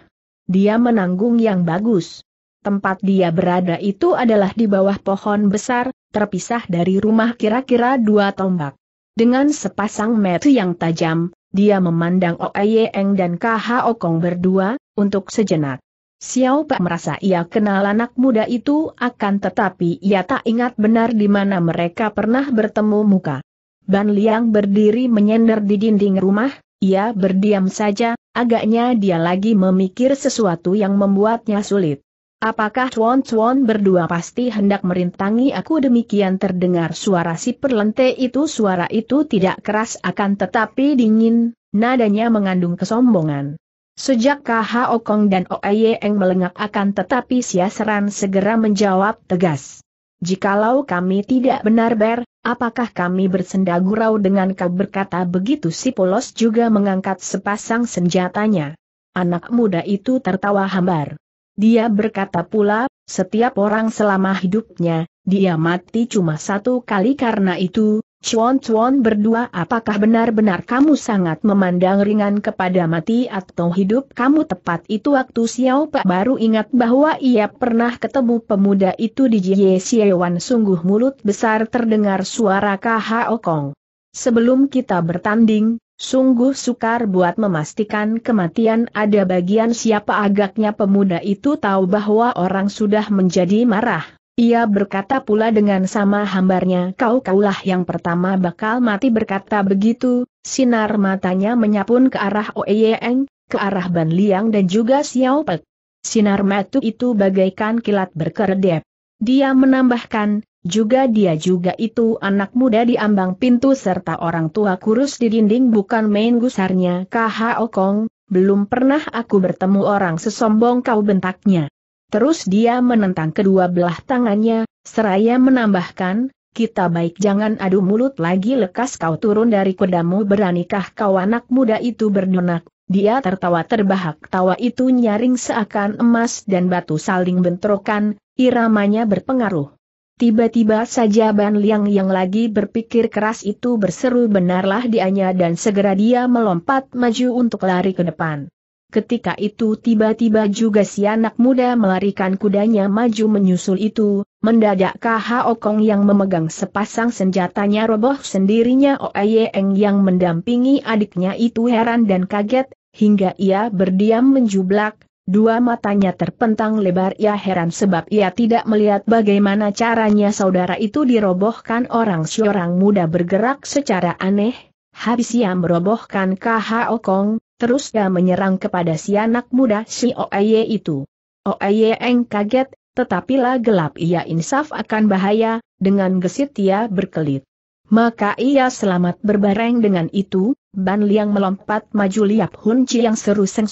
Dia menanggung yang bagus. Tempat dia berada itu adalah di bawah pohon besar, terpisah dari rumah kira-kira dua tombak. Dengan sepasang mata yang tajam, dia memandang Oeyeng dan Kha Okong berdua, untuk sejenak. Xiao Pak merasa ia kenal anak muda itu akan tetapi ia tak ingat benar di mana mereka pernah bertemu muka. Ban Liang berdiri menyender di dinding rumah, ia berdiam saja, agaknya dia lagi memikir sesuatu yang membuatnya sulit. Apakah Chuan Chuan berdua pasti hendak merintangi aku demikian terdengar suara si perlente itu suara itu tidak keras akan tetapi dingin, nadanya mengandung kesombongan. Sejak KH Okong dan Oeyeng melengak akan tetapi Sia Seran segera menjawab tegas. Jikalau kami tidak benar ber, apakah kami bersenda gurau dengan kau berkata begitu si polos juga mengangkat sepasang senjatanya. Anak muda itu tertawa hambar. Dia berkata pula, setiap orang selama hidupnya, dia mati cuma satu kali karena itu, Chuan Chuan berdua apakah benar-benar kamu sangat memandang ringan kepada mati atau hidup kamu tepat itu waktu Xiao Pak baru ingat bahwa ia pernah ketemu pemuda itu di Jie Xiewan sungguh mulut besar terdengar suara K.H.O. Kong. Sebelum kita bertanding, sungguh sukar buat memastikan kematian ada bagian siapa agaknya pemuda itu tahu bahwa orang sudah menjadi marah. Ia berkata pula dengan sama hambarnya kau kaulah yang pertama bakal mati berkata begitu, sinar matanya menyapun ke arah Oeyeng, ke arah Ban Liang dan juga Xiao Pek. Sinar matu itu bagaikan kilat berkedep. Dia menambahkan, juga dia juga itu anak muda di ambang pintu serta orang tua kurus di dinding bukan main gusarnya Kha Okong, belum pernah aku bertemu orang sesombong kau bentaknya. Terus dia menentang kedua belah tangannya, seraya menambahkan, kita baik jangan adu mulut lagi lekas kau turun dari kudamu beranikah kau anak muda itu berdonak. Dia tertawa terbahak tawa itu nyaring seakan emas dan batu saling bentrokan, iramanya berpengaruh. Tiba-tiba saja Ban Liang yang lagi berpikir keras itu berseru benarlah dianya dan segera dia melompat maju untuk lari ke depan. Ketika itu tiba-tiba juga si anak muda melarikan kudanya maju menyusul itu, mendadak KH Okong yang memegang sepasang senjatanya roboh sendirinya Oeyeng yang mendampingi adiknya itu heran dan kaget, hingga ia berdiam menjublak, dua matanya terpentang lebar ia heran sebab ia tidak melihat bagaimana caranya saudara itu dirobohkan orang seorang muda bergerak secara aneh, habis ia merobohkan KH Okong, Terus ia menyerang kepada si anak muda si Oeye itu. Oeye Eng kaget, tetapi lah gelap ia insaf akan bahaya, dengan gesit ia berkelit. Maka ia selamat berbareng dengan itu, Ban Liang melompat maju liap Hun Chi yang seru Seng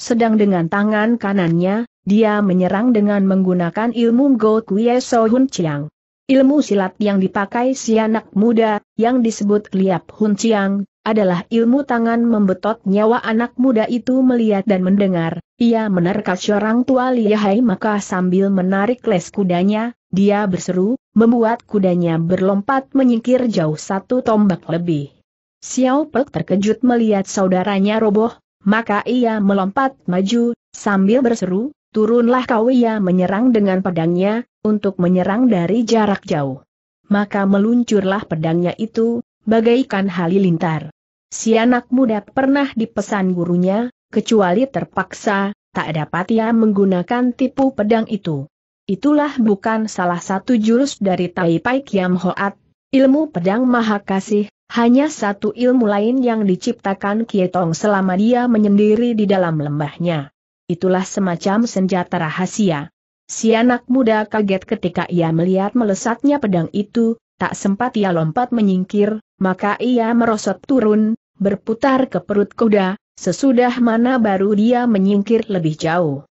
sedang dengan tangan kanannya, dia menyerang dengan menggunakan ilmu Go Kuye So Hun Chiang. Ilmu silat yang dipakai si anak muda, yang disebut Liap Hun Chiang, adalah ilmu tangan membetot nyawa anak muda itu melihat dan mendengar. Ia menerka seorang tua lihai maka sambil menarik les kudanya, dia berseru, membuat kudanya berlompat menyingkir jauh satu tombak lebih. Xiao Pek terkejut melihat saudaranya roboh, maka ia melompat maju, sambil berseru, turunlah kau ia menyerang dengan pedangnya, untuk menyerang dari jarak jauh. Maka meluncurlah pedangnya itu, bagaikan halilintar. Si anak muda pernah dipesan gurunya, kecuali terpaksa, tak dapat ia menggunakan tipu pedang itu. Itulah bukan salah satu jurus dari Tai Pai Kiam Hoat, ilmu pedang maha kasih, hanya satu ilmu lain yang diciptakan Kietong selama dia menyendiri di dalam lembahnya. Itulah semacam senjata rahasia. Si anak muda kaget ketika ia melihat melesatnya pedang itu, tak sempat ia lompat menyingkir, maka ia merosot turun, berputar ke perut kuda, sesudah mana baru dia menyingkir lebih jauh.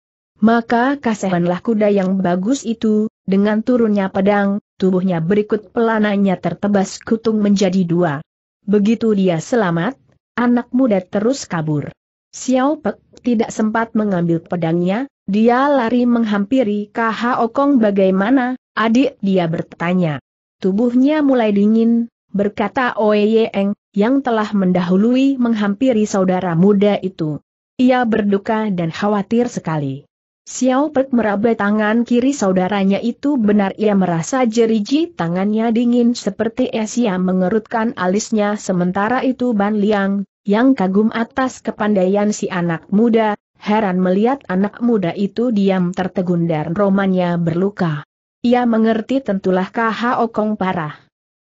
Maka kasehanlah kuda yang bagus itu, dengan turunnya pedang, tubuhnya berikut pelananya tertebas kutung menjadi dua. Begitu dia selamat, anak muda terus kabur. Xiao Pek tidak sempat mengambil pedangnya, dia lari menghampiri Kha Okong bagaimana, adik dia bertanya. Tubuhnya mulai dingin, berkata Oe yang telah mendahului menghampiri saudara muda itu. Ia berduka dan khawatir sekali. Xiao Pek meraba tangan kiri saudaranya itu benar ia merasa jeriji tangannya dingin seperti es ia mengerutkan alisnya sementara itu Ban Liang, yang kagum atas kepandaian si anak muda, heran melihat anak muda itu diam tertegun dan romannya berluka. Ia mengerti tentulah Kha Okong parah.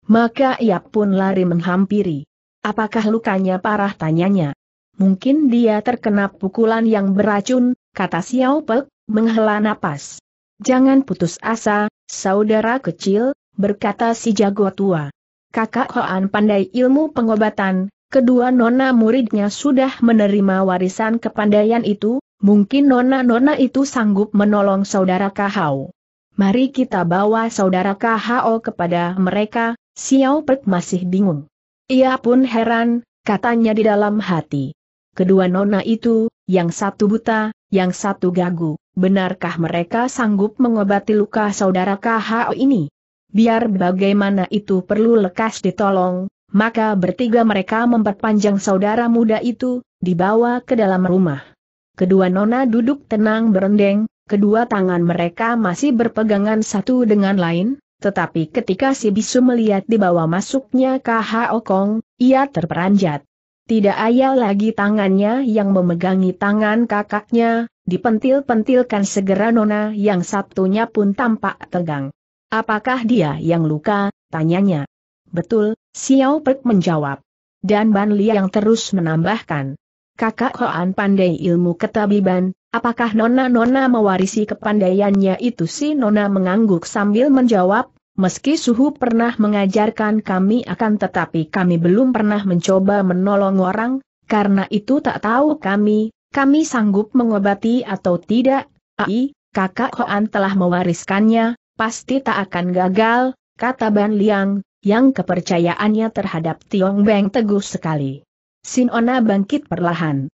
Maka ia pun lari menghampiri. Apakah lukanya parah tanyanya? Mungkin dia terkena pukulan yang beracun, kata Xiao Pek, menghela napas. Jangan putus asa, saudara kecil, berkata si jago tua. Kakak Hoan pandai ilmu pengobatan, kedua nona muridnya sudah menerima warisan kepandaian itu, mungkin nona-nona itu sanggup menolong saudara Kahau. Mari kita bawa saudara Kahau kepada mereka, Xiao Pek masih bingung. Ia pun heran, katanya di dalam hati. Kedua nona itu, yang satu buta, yang satu gagu, benarkah mereka sanggup mengobati luka saudara KHO ini? Biar bagaimana itu perlu lekas ditolong, maka bertiga mereka memperpanjang saudara muda itu, dibawa ke dalam rumah. Kedua nona duduk tenang berendeng, kedua tangan mereka masih berpegangan satu dengan lain, tetapi ketika si bisu melihat di bawah masuknya KH Okong, ia terperanjat. Tidak ayal lagi tangannya yang memegangi tangan kakaknya, dipentil-pentilkan segera nona yang satunya pun tampak tegang. Apakah dia yang luka, tanyanya. Betul, Xiao Pek menjawab. Dan Ban Li yang terus menambahkan kakak Hoan pandai ilmu ketabiban, apakah nona-nona mewarisi kepandaiannya itu si nona mengangguk sambil menjawab, meski suhu pernah mengajarkan kami akan tetapi kami belum pernah mencoba menolong orang, karena itu tak tahu kami, kami sanggup mengobati atau tidak, ai, kakak Hoan telah mewariskannya, pasti tak akan gagal, kata Ban Liang, yang kepercayaannya terhadap Tiong Beng teguh sekali. Sinona bangkit perlahan.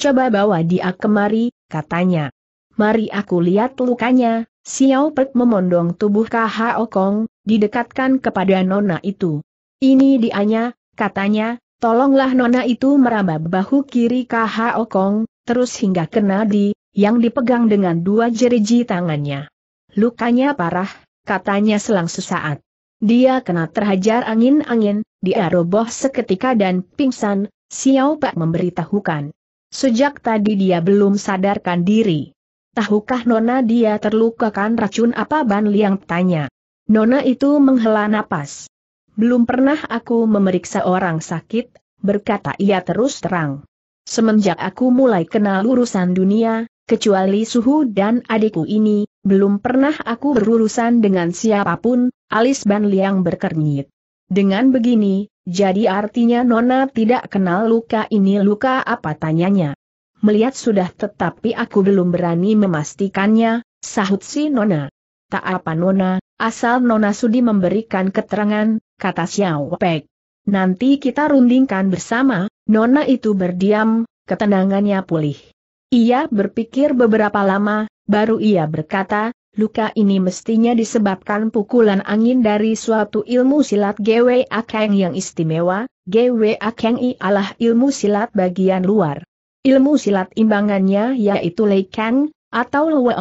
Coba bawa dia kemari, katanya. Mari aku lihat lukanya, Xiao Pek memondong tubuh KHO Kong, didekatkan kepada nona itu. Ini dianya, katanya, tolonglah nona itu meraba bahu kiri KHO Kong, terus hingga kena di, yang dipegang dengan dua jeriji tangannya. Lukanya parah, katanya selang sesaat. Dia kena terhajar angin-angin, dia roboh seketika dan pingsan, Xiao Pak memberitahukan. Sejak tadi dia belum sadarkan diri. Tahukah Nona dia terluka kan racun apa Ban Liang tanya. Nona itu menghela napas. Belum pernah aku memeriksa orang sakit, berkata ia terus terang. Semenjak aku mulai kenal urusan dunia, kecuali suhu dan adikku ini, belum pernah aku berurusan dengan siapapun, alis Ban Liang berkernyit. Dengan begini, jadi artinya Nona tidak kenal luka ini luka apa tanyanya. Melihat sudah tetapi aku belum berani memastikannya, sahut si Nona. Tak apa Nona, asal Nona sudi memberikan keterangan, kata Xiao Pek. Nanti kita rundingkan bersama, Nona itu berdiam, ketenangannya pulih. Ia berpikir beberapa lama, baru ia berkata, luka ini mestinya disebabkan pukulan angin dari suatu ilmu silat Gwe Akeng yang istimewa, Gwe Akeng ialah ilmu silat bagian luar. Ilmu silat imbangannya yaitu Lei Kang, atau Lue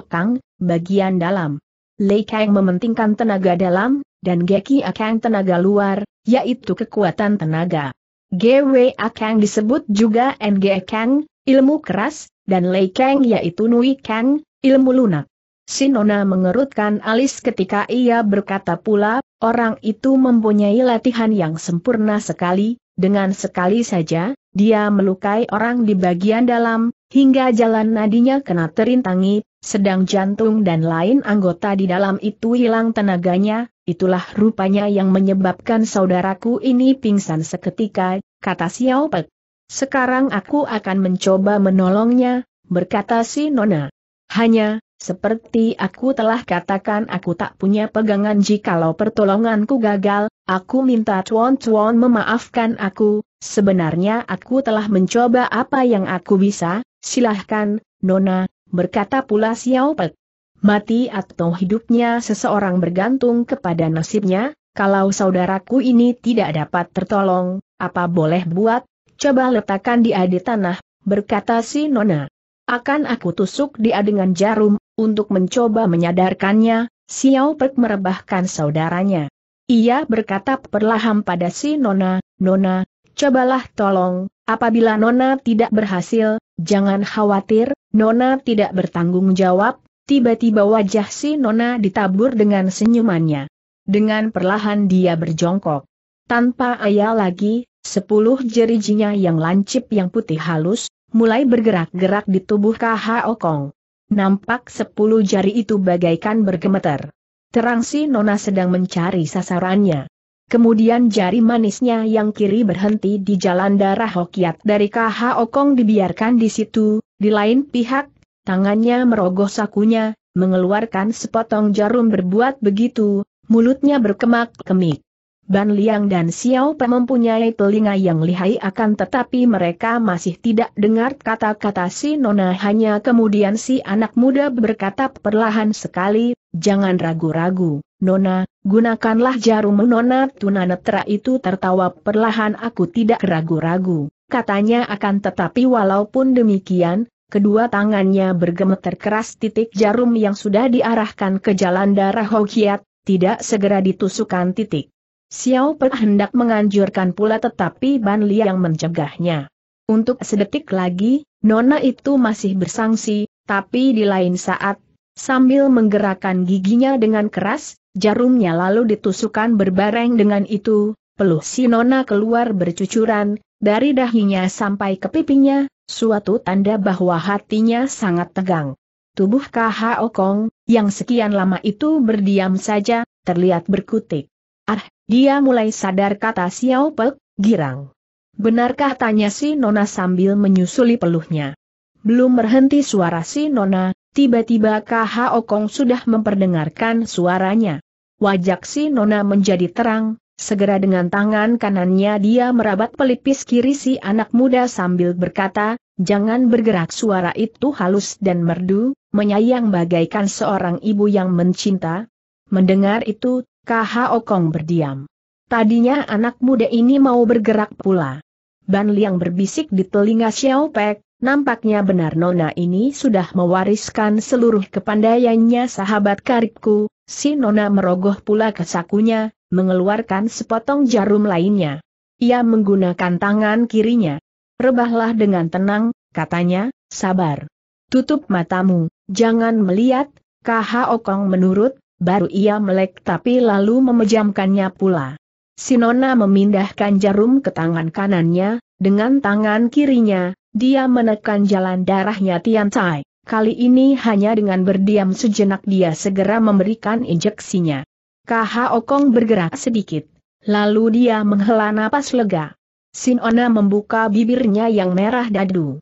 bagian dalam. Lei Kang mementingkan tenaga dalam, dan Geki Akeng tenaga luar, yaitu kekuatan tenaga. Gwe Akeng disebut juga Nge Kang, ilmu keras, dan Lei Kang yaitu Nui Kang, ilmu lunak. Sinona mengerutkan alis ketika ia berkata pula, orang itu mempunyai latihan yang sempurna sekali, dengan sekali saja, dia melukai orang di bagian dalam, hingga jalan nadinya kena terintangi, sedang jantung dan lain anggota di dalam itu hilang tenaganya, itulah rupanya yang menyebabkan saudaraku ini pingsan seketika, kata Xiao Pek. Sekarang aku akan mencoba menolongnya, berkata Sinona. Hanya, seperti aku telah katakan aku tak punya pegangan jikalau pertolonganku gagal, aku minta cuan-cuan memaafkan aku, sebenarnya aku telah mencoba apa yang aku bisa, silahkan, Nona, berkata pula Xiao Pek. Mati atau hidupnya seseorang bergantung kepada nasibnya, kalau saudaraku ini tidak dapat tertolong, apa boleh buat, coba letakkan dia di tanah, berkata si Nona. Akan aku tusuk dia dengan jarum, untuk mencoba menyadarkannya, Xiao Pek merebahkan saudaranya. Ia berkata perlahan pada si Nona, Nona, cobalah tolong, apabila Nona tidak berhasil, jangan khawatir, Nona tidak bertanggung jawab, tiba-tiba wajah si Nona ditabur dengan senyumannya. Dengan perlahan dia berjongkok. Tanpa ayah lagi, sepuluh jerijinya yang lancip yang putih halus, mulai bergerak-gerak di tubuh KHO Kong. Nampak sepuluh jari itu bagaikan bergemeter. Terang si Nona sedang mencari sasarannya. Kemudian jari manisnya yang kiri berhenti di jalan darah Hokiat dari KH Okong dibiarkan di situ, di lain pihak, tangannya merogoh sakunya, mengeluarkan sepotong jarum berbuat begitu, mulutnya berkemak-kemik. Ban Liang dan Xiao Pe mempunyai telinga yang lihai akan tetapi mereka masih tidak dengar kata-kata si Nona hanya kemudian si anak muda berkata perlahan sekali, jangan ragu-ragu, Nona, gunakanlah jarum Nona tunanetra itu tertawa perlahan aku tidak ragu-ragu, katanya akan tetapi walaupun demikian, kedua tangannya bergemeter keras titik jarum yang sudah diarahkan ke jalan darah Hokiat, tidak segera ditusukan titik. Xiao Pe hendak menganjurkan pula tetapi Ban Li yang mencegahnya. Untuk sedetik lagi, Nona itu masih bersangsi, tapi di lain saat, sambil menggerakkan giginya dengan keras, jarumnya lalu ditusukkan berbareng dengan itu, peluh si Nona keluar bercucuran, dari dahinya sampai ke pipinya, suatu tanda bahwa hatinya sangat tegang. Tubuh Kha Okong yang sekian lama itu berdiam saja, terlihat berkutik. Ah, dia mulai sadar kata Xiao Pek, girang. Benarkah tanya si Nona sambil menyusuli peluhnya. Belum berhenti suara si Nona, tiba-tiba KH Okong sudah memperdengarkan suaranya. Wajak si Nona menjadi terang, Segera dengan tangan kanannya dia merabat pelipis kiri si anak muda sambil berkata, jangan bergerak suara itu halus dan merdu, menyayang bagaikan seorang ibu yang mencinta. Mendengar itu, Kaha Okong berdiam. Tadinya anak muda ini mau bergerak pula. Ban Liang berbisik di telinga Xiao Pek, nampaknya benar Nona ini sudah mewariskan seluruh kepandaiannya sahabat karibku, si Nona merogoh pula ke sakunya, mengeluarkan sepotong jarum lainnya. Ia menggunakan tangan kirinya. Rebahlah dengan tenang, katanya, sabar. Tutup matamu, jangan melihat, Kaha Okong menurut, baru ia melek tapi lalu memejamkannya pula. Sinona memindahkan jarum ke tangan kanannya, dengan tangan kirinya, dia menekan jalan darahnya Tian Cai. Kali ini hanya dengan berdiam sejenak dia segera memberikan injeksinya. Kaha Okong bergerak sedikit, lalu dia menghela napas lega. Sinona membuka bibirnya yang merah dadu.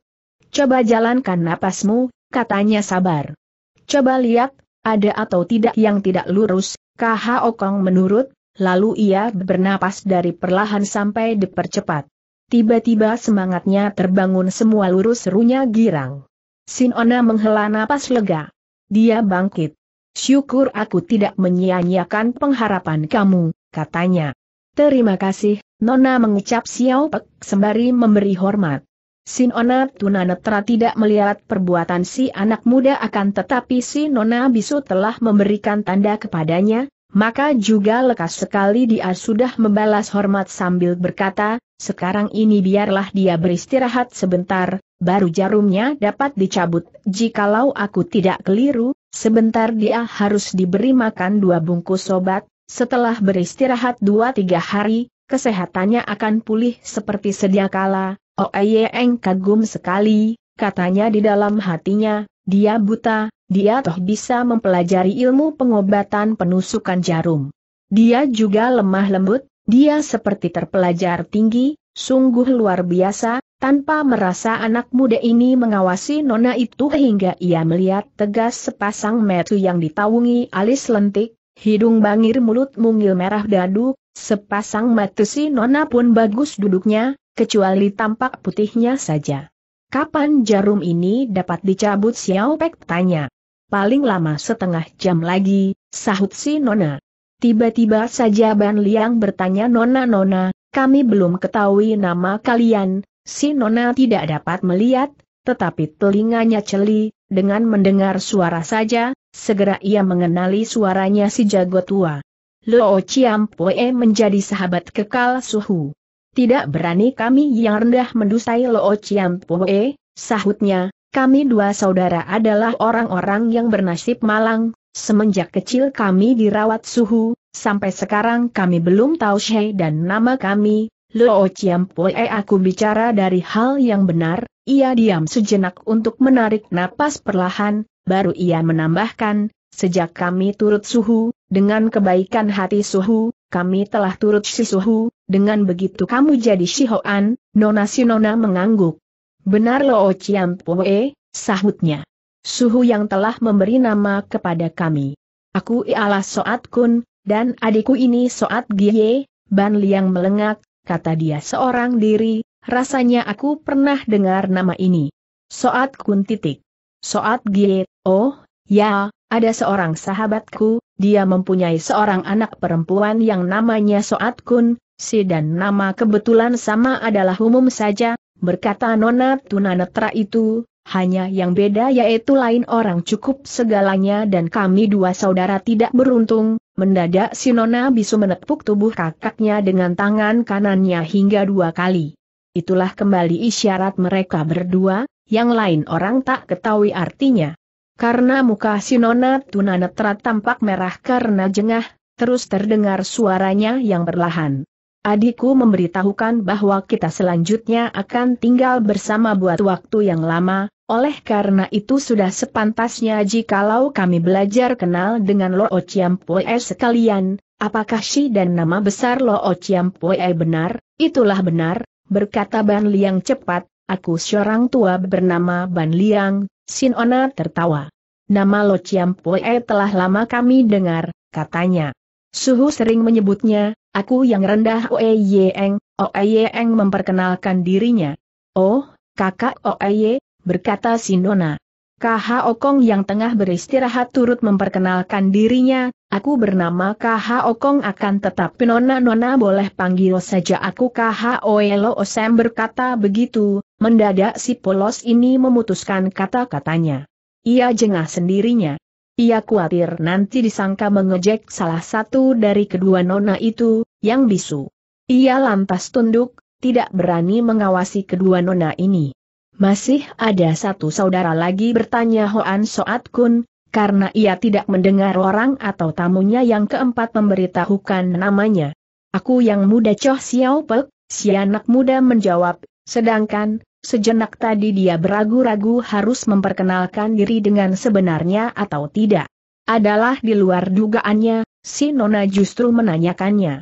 Coba jalankan napasmu, katanya sabar. Coba lihat, ada atau tidak yang tidak lurus, KH Okong menurut, lalu ia bernapas dari perlahan sampai dipercepat. Tiba-tiba semangatnya terbangun semua lurus serunya girang. Sinona menghela napas lega. Dia bangkit. Syukur aku tidak menyia-nyiakan pengharapan kamu, katanya. Terima kasih, Nona mengucap Xiao Pek sembari memberi hormat. Si Nona Tunanetra tidak melihat perbuatan si anak muda akan tetapi si Nona Bisu telah memberikan tanda kepadanya, maka juga lekas sekali dia sudah membalas hormat sambil berkata, sekarang ini biarlah dia beristirahat sebentar, baru jarumnya dapat dicabut. Jikalau aku tidak keliru, sebentar dia harus diberi makan dua bungkus obat, setelah beristirahat dua tiga hari, kesehatannya akan pulih seperti sedia kala, Oeyeng oh, kagum sekali, katanya di dalam hatinya, dia buta, dia toh bisa mempelajari ilmu pengobatan penusukan jarum. Dia juga lemah lembut, dia seperti terpelajar tinggi, sungguh luar biasa, tanpa merasa anak muda ini mengawasi nona itu hingga ia melihat tegas sepasang metu yang ditawungi alis lentik, hidung bangir mulut mungil merah dadu, sepasang metu si nona pun bagus duduknya, kecuali tampak putihnya saja. Kapan jarum ini dapat dicabut Xiao Pek tanya. Paling lama setengah jam lagi, sahut si Nona. Tiba-tiba saja Ban Liang bertanya Nona-Nona, kami belum ketahui nama kalian, si Nona tidak dapat melihat, tetapi telinganya celi, dengan mendengar suara saja, segera ia mengenali suaranya si jago tua. Luo Chiampoe menjadi sahabat kekal suhu. Tidak berani kami yang rendah mendustai Lo Chiam Puhue, sahutnya, kami dua saudara adalah orang-orang yang bernasib malang, semenjak kecil kami dirawat suhu, sampai sekarang kami belum tahu Shei dan nama kami, Lo Chiam Puhue aku bicara dari hal yang benar, ia diam sejenak untuk menarik napas perlahan, baru ia menambahkan, sejak kami turut suhu, dengan kebaikan hati suhu, kami telah turut si suhu. dengan begitu kamu jadi Shihoan, Nona si nona mengangguk. Benar Loo Chiampoe, sahutnya. Suhu yang telah memberi nama kepada kami. Aku ialah Soat Kun, dan adikku ini Soat Gie, Ban Liang melengak, kata dia seorang diri, rasanya aku pernah dengar nama ini. Soat Kun titik. Soat Gie, oh, ya, ada seorang sahabatku, dia mempunyai seorang anak perempuan yang namanya Soat Kun, si dan nama kebetulan sama adalah umum saja, berkata Nona Tunanetra itu, hanya yang beda yaitu lain orang cukup segalanya dan kami dua saudara tidak beruntung, mendadak si Nona bisu menepuk tubuh kakaknya dengan tangan kanannya hingga dua kali. Itulah kembali isyarat mereka berdua, yang lain orang tak ketahui artinya. Karena muka si Sinona Tunanetra tampak merah karena jengah, terus terdengar suaranya yang berlahan. Adikku memberitahukan bahwa kita selanjutnya akan tinggal bersama buat waktu yang lama, oleh karena itu sudah sepantasnya jikalau kami belajar kenal dengan Lo Chiampoe sekalian, apakah si dan nama besar Lo Chiampoe benar, itulah benar, berkata Ban Liang cepat, aku seorang tua bernama Ban Liang, Sin Ona tertawa. Nama Lo Chiam Pue telah lama kami dengar, katanya. Suhu sering menyebutnya, aku yang rendah Oe Yeng, Oe Eng memperkenalkan dirinya. Oh, kakak Oe Ye, berkata Sinona. KH Okong yang tengah beristirahat turut memperkenalkan dirinya, aku bernama KH Okong akan tetap. nona-nona boleh panggil saja aku KH Oelo Osem berkata begitu, mendadak si polos ini memutuskan kata-katanya. Ia jengah sendirinya. Ia khawatir nanti disangka mengejek salah satu dari kedua nona itu, yang bisu. Ia lantas tunduk, tidak berani mengawasi kedua nona ini. Masih ada satu saudara lagi bertanya Hoan Soat Kun, karena ia tidak mendengar orang atau tamunya yang keempat memberitahukan namanya. Aku yang muda Choh Xiao Pek, si anak muda menjawab, sedangkan, sejenak tadi dia beragu-ragu harus memperkenalkan diri dengan sebenarnya atau tidak. Adalah di luar dugaannya, si Nona justru menanyakannya.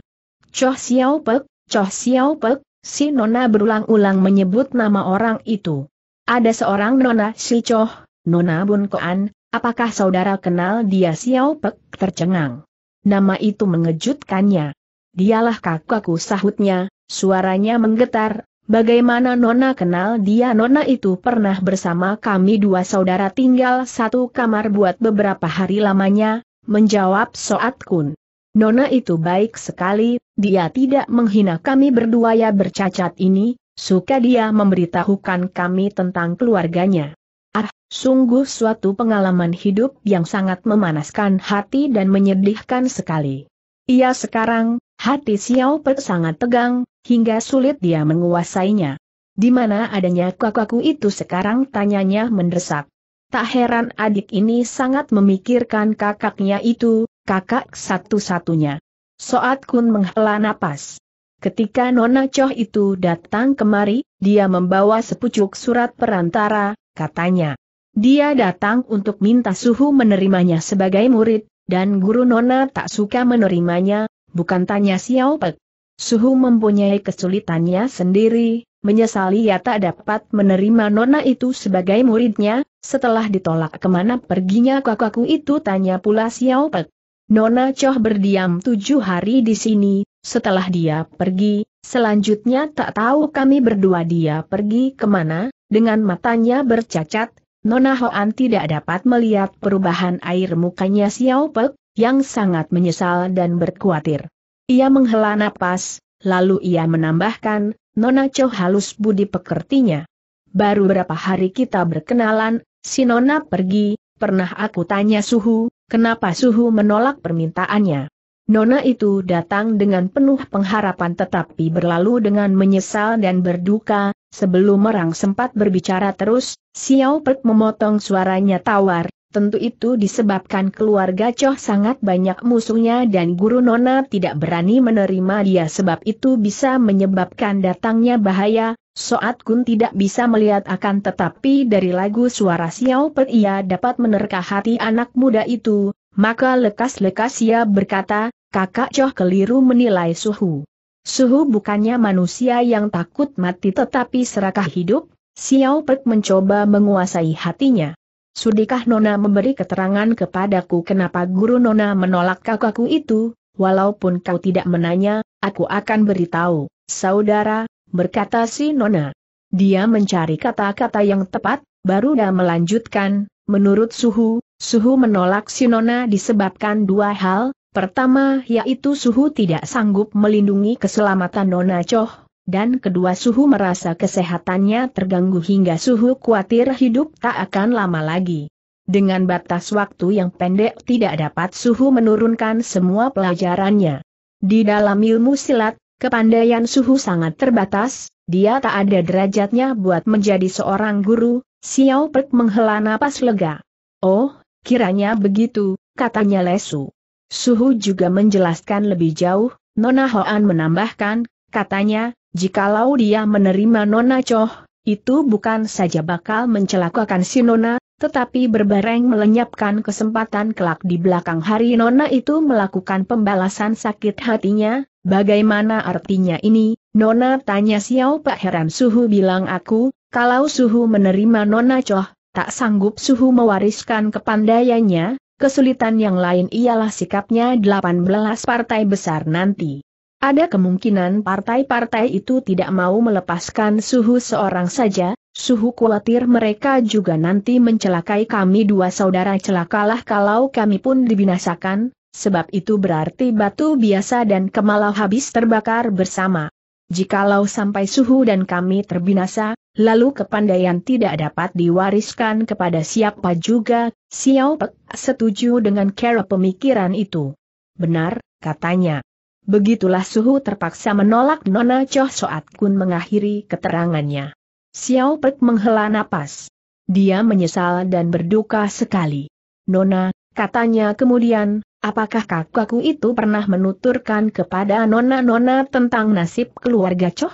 Choh Xiao Pek, Choh Xiao Pek, Si Nona berulang-ulang menyebut nama orang itu. Ada seorang Nona Silcoh, Nona Bun Koan, apakah saudara kenal dia Xiao Pek tercengang. Nama itu mengejutkannya. Dialah kakakku sahutnya, suaranya menggetar, bagaimana Nona kenal dia Nona itu pernah bersama kami dua saudara tinggal satu kamar buat beberapa hari lamanya, menjawab Soat Kun. Nona itu baik sekali, dia tidak menghina kami berdua ya bercacat ini, suka dia memberitahukan kami tentang keluarganya. Ah, sungguh suatu pengalaman hidup yang sangat memanaskan hati dan menyedihkan sekali. Ia sekarang, hati Xiao Pe sangat tegang, hingga sulit dia menguasainya. Di mana adanya kakakku itu sekarang tanyanya mendesak. Tak heran adik ini sangat memikirkan kakaknya itu, kakak satu-satunya. Soat Kun menghela napas. Ketika Nona Choh itu datang kemari, dia membawa sepucuk surat perantara, katanya. Dia datang untuk minta suhu menerimanya sebagai murid, dan guru Nona tak suka menerimanya, bukan tanya Xiao Pek. Suhu mempunyai kesulitannya sendiri, menyesali ia tak dapat menerima Nona itu sebagai muridnya, setelah ditolak kemana perginya kakakku itu tanya pula Xiao Pek. Nona Choh berdiam tujuh hari di sini, setelah dia pergi, selanjutnya tak tahu kami berdua dia pergi kemana, dengan matanya bercacat, Nona Hoan tidak dapat melihat perubahan air mukanya Xiao Pek, yang sangat menyesal dan berkhawatir. Ia menghela napas, lalu ia menambahkan, Nona Choh halus budi pekertinya. Baru berapa hari kita berkenalan, si Nona pergi, pernah aku tanya Suhu, kenapa Suhu menolak permintaannya. Nona itu datang dengan penuh pengharapan tetapi berlalu dengan menyesal dan berduka, sebelum merang sempat berbicara terus, Xiao Pek memotong suaranya tawar, Tentu itu disebabkan keluarga Choh sangat banyak musuhnya dan guru Nona tidak berani menerima dia sebab itu bisa menyebabkan datangnya bahaya, Soat Kun tidak bisa melihat akan tetapi dari lagu suara Xiao Per ia dapat menerka hati anak muda itu, maka lekas-lekas ia berkata, kakak Choh keliru menilai suhu. Suhu bukannya manusia yang takut mati tetapi serakah hidup, Xiao Pet mencoba menguasai hatinya. Sudikah Nona memberi keterangan kepadaku kenapa guru Nona menolak kakakku itu? Walaupun kau tidak menanya, aku akan beritahu, saudara, berkata si Nona. Dia mencari kata-kata yang tepat, baru dia melanjutkan, menurut Suhu, Suhu menolak si Nona disebabkan dua hal, pertama yaitu Suhu tidak sanggup melindungi keselamatan Nona Choh, dan kedua suhu merasa kesehatannya terganggu hingga suhu khawatir hidup tak akan lama lagi. Dengan batas waktu yang pendek tidak dapat suhu menurunkan semua pelajarannya. Di dalam ilmu silat, kepandaian suhu sangat terbatas, dia tak ada derajatnya buat menjadi seorang guru, Xiao Pek menghela napas lega. Oh, kiranya begitu, katanya Lesu. Suhu juga menjelaskan lebih jauh, Nona Hoan menambahkan, katanya, Jikalau dia menerima Nona Choh, itu bukan saja bakal mencelakakan si Nona, tetapi berbareng melenyapkan kesempatan kelak di belakang hari Nona itu melakukan pembalasan sakit hatinya, bagaimana artinya ini, Nona tanya Xiao Pak Heran Suhu bilang aku, kalau Suhu menerima Nona Choh, tak sanggup Suhu mewariskan kepandaiannya, kesulitan yang lain ialah sikapnya 18 partai besar nanti. Ada kemungkinan partai-partai itu tidak mau melepaskan suhu seorang saja, suhu khawatir mereka juga nanti mencelakai kami dua saudara celakalah kalau kami pun dibinasakan, sebab itu berarti batu biasa dan kemalau habis terbakar bersama. Jikalau sampai suhu dan kami terbinasa, lalu kepandaian tidak dapat diwariskan kepada siapa juga, Xiao Pek setuju dengan cara pemikiran itu. Benar, katanya. Begitulah Suhu terpaksa menolak Nona Choh Soat Kun mengakhiri keterangannya. Xiao Pek menghela napas. Dia menyesal dan berduka sekali. Nona, katanya kemudian, apakah kakakku itu pernah menuturkan kepada Nona-Nona tentang nasib keluarga Choh?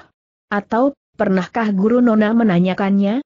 Atau, pernahkah guru Nona menanyakannya?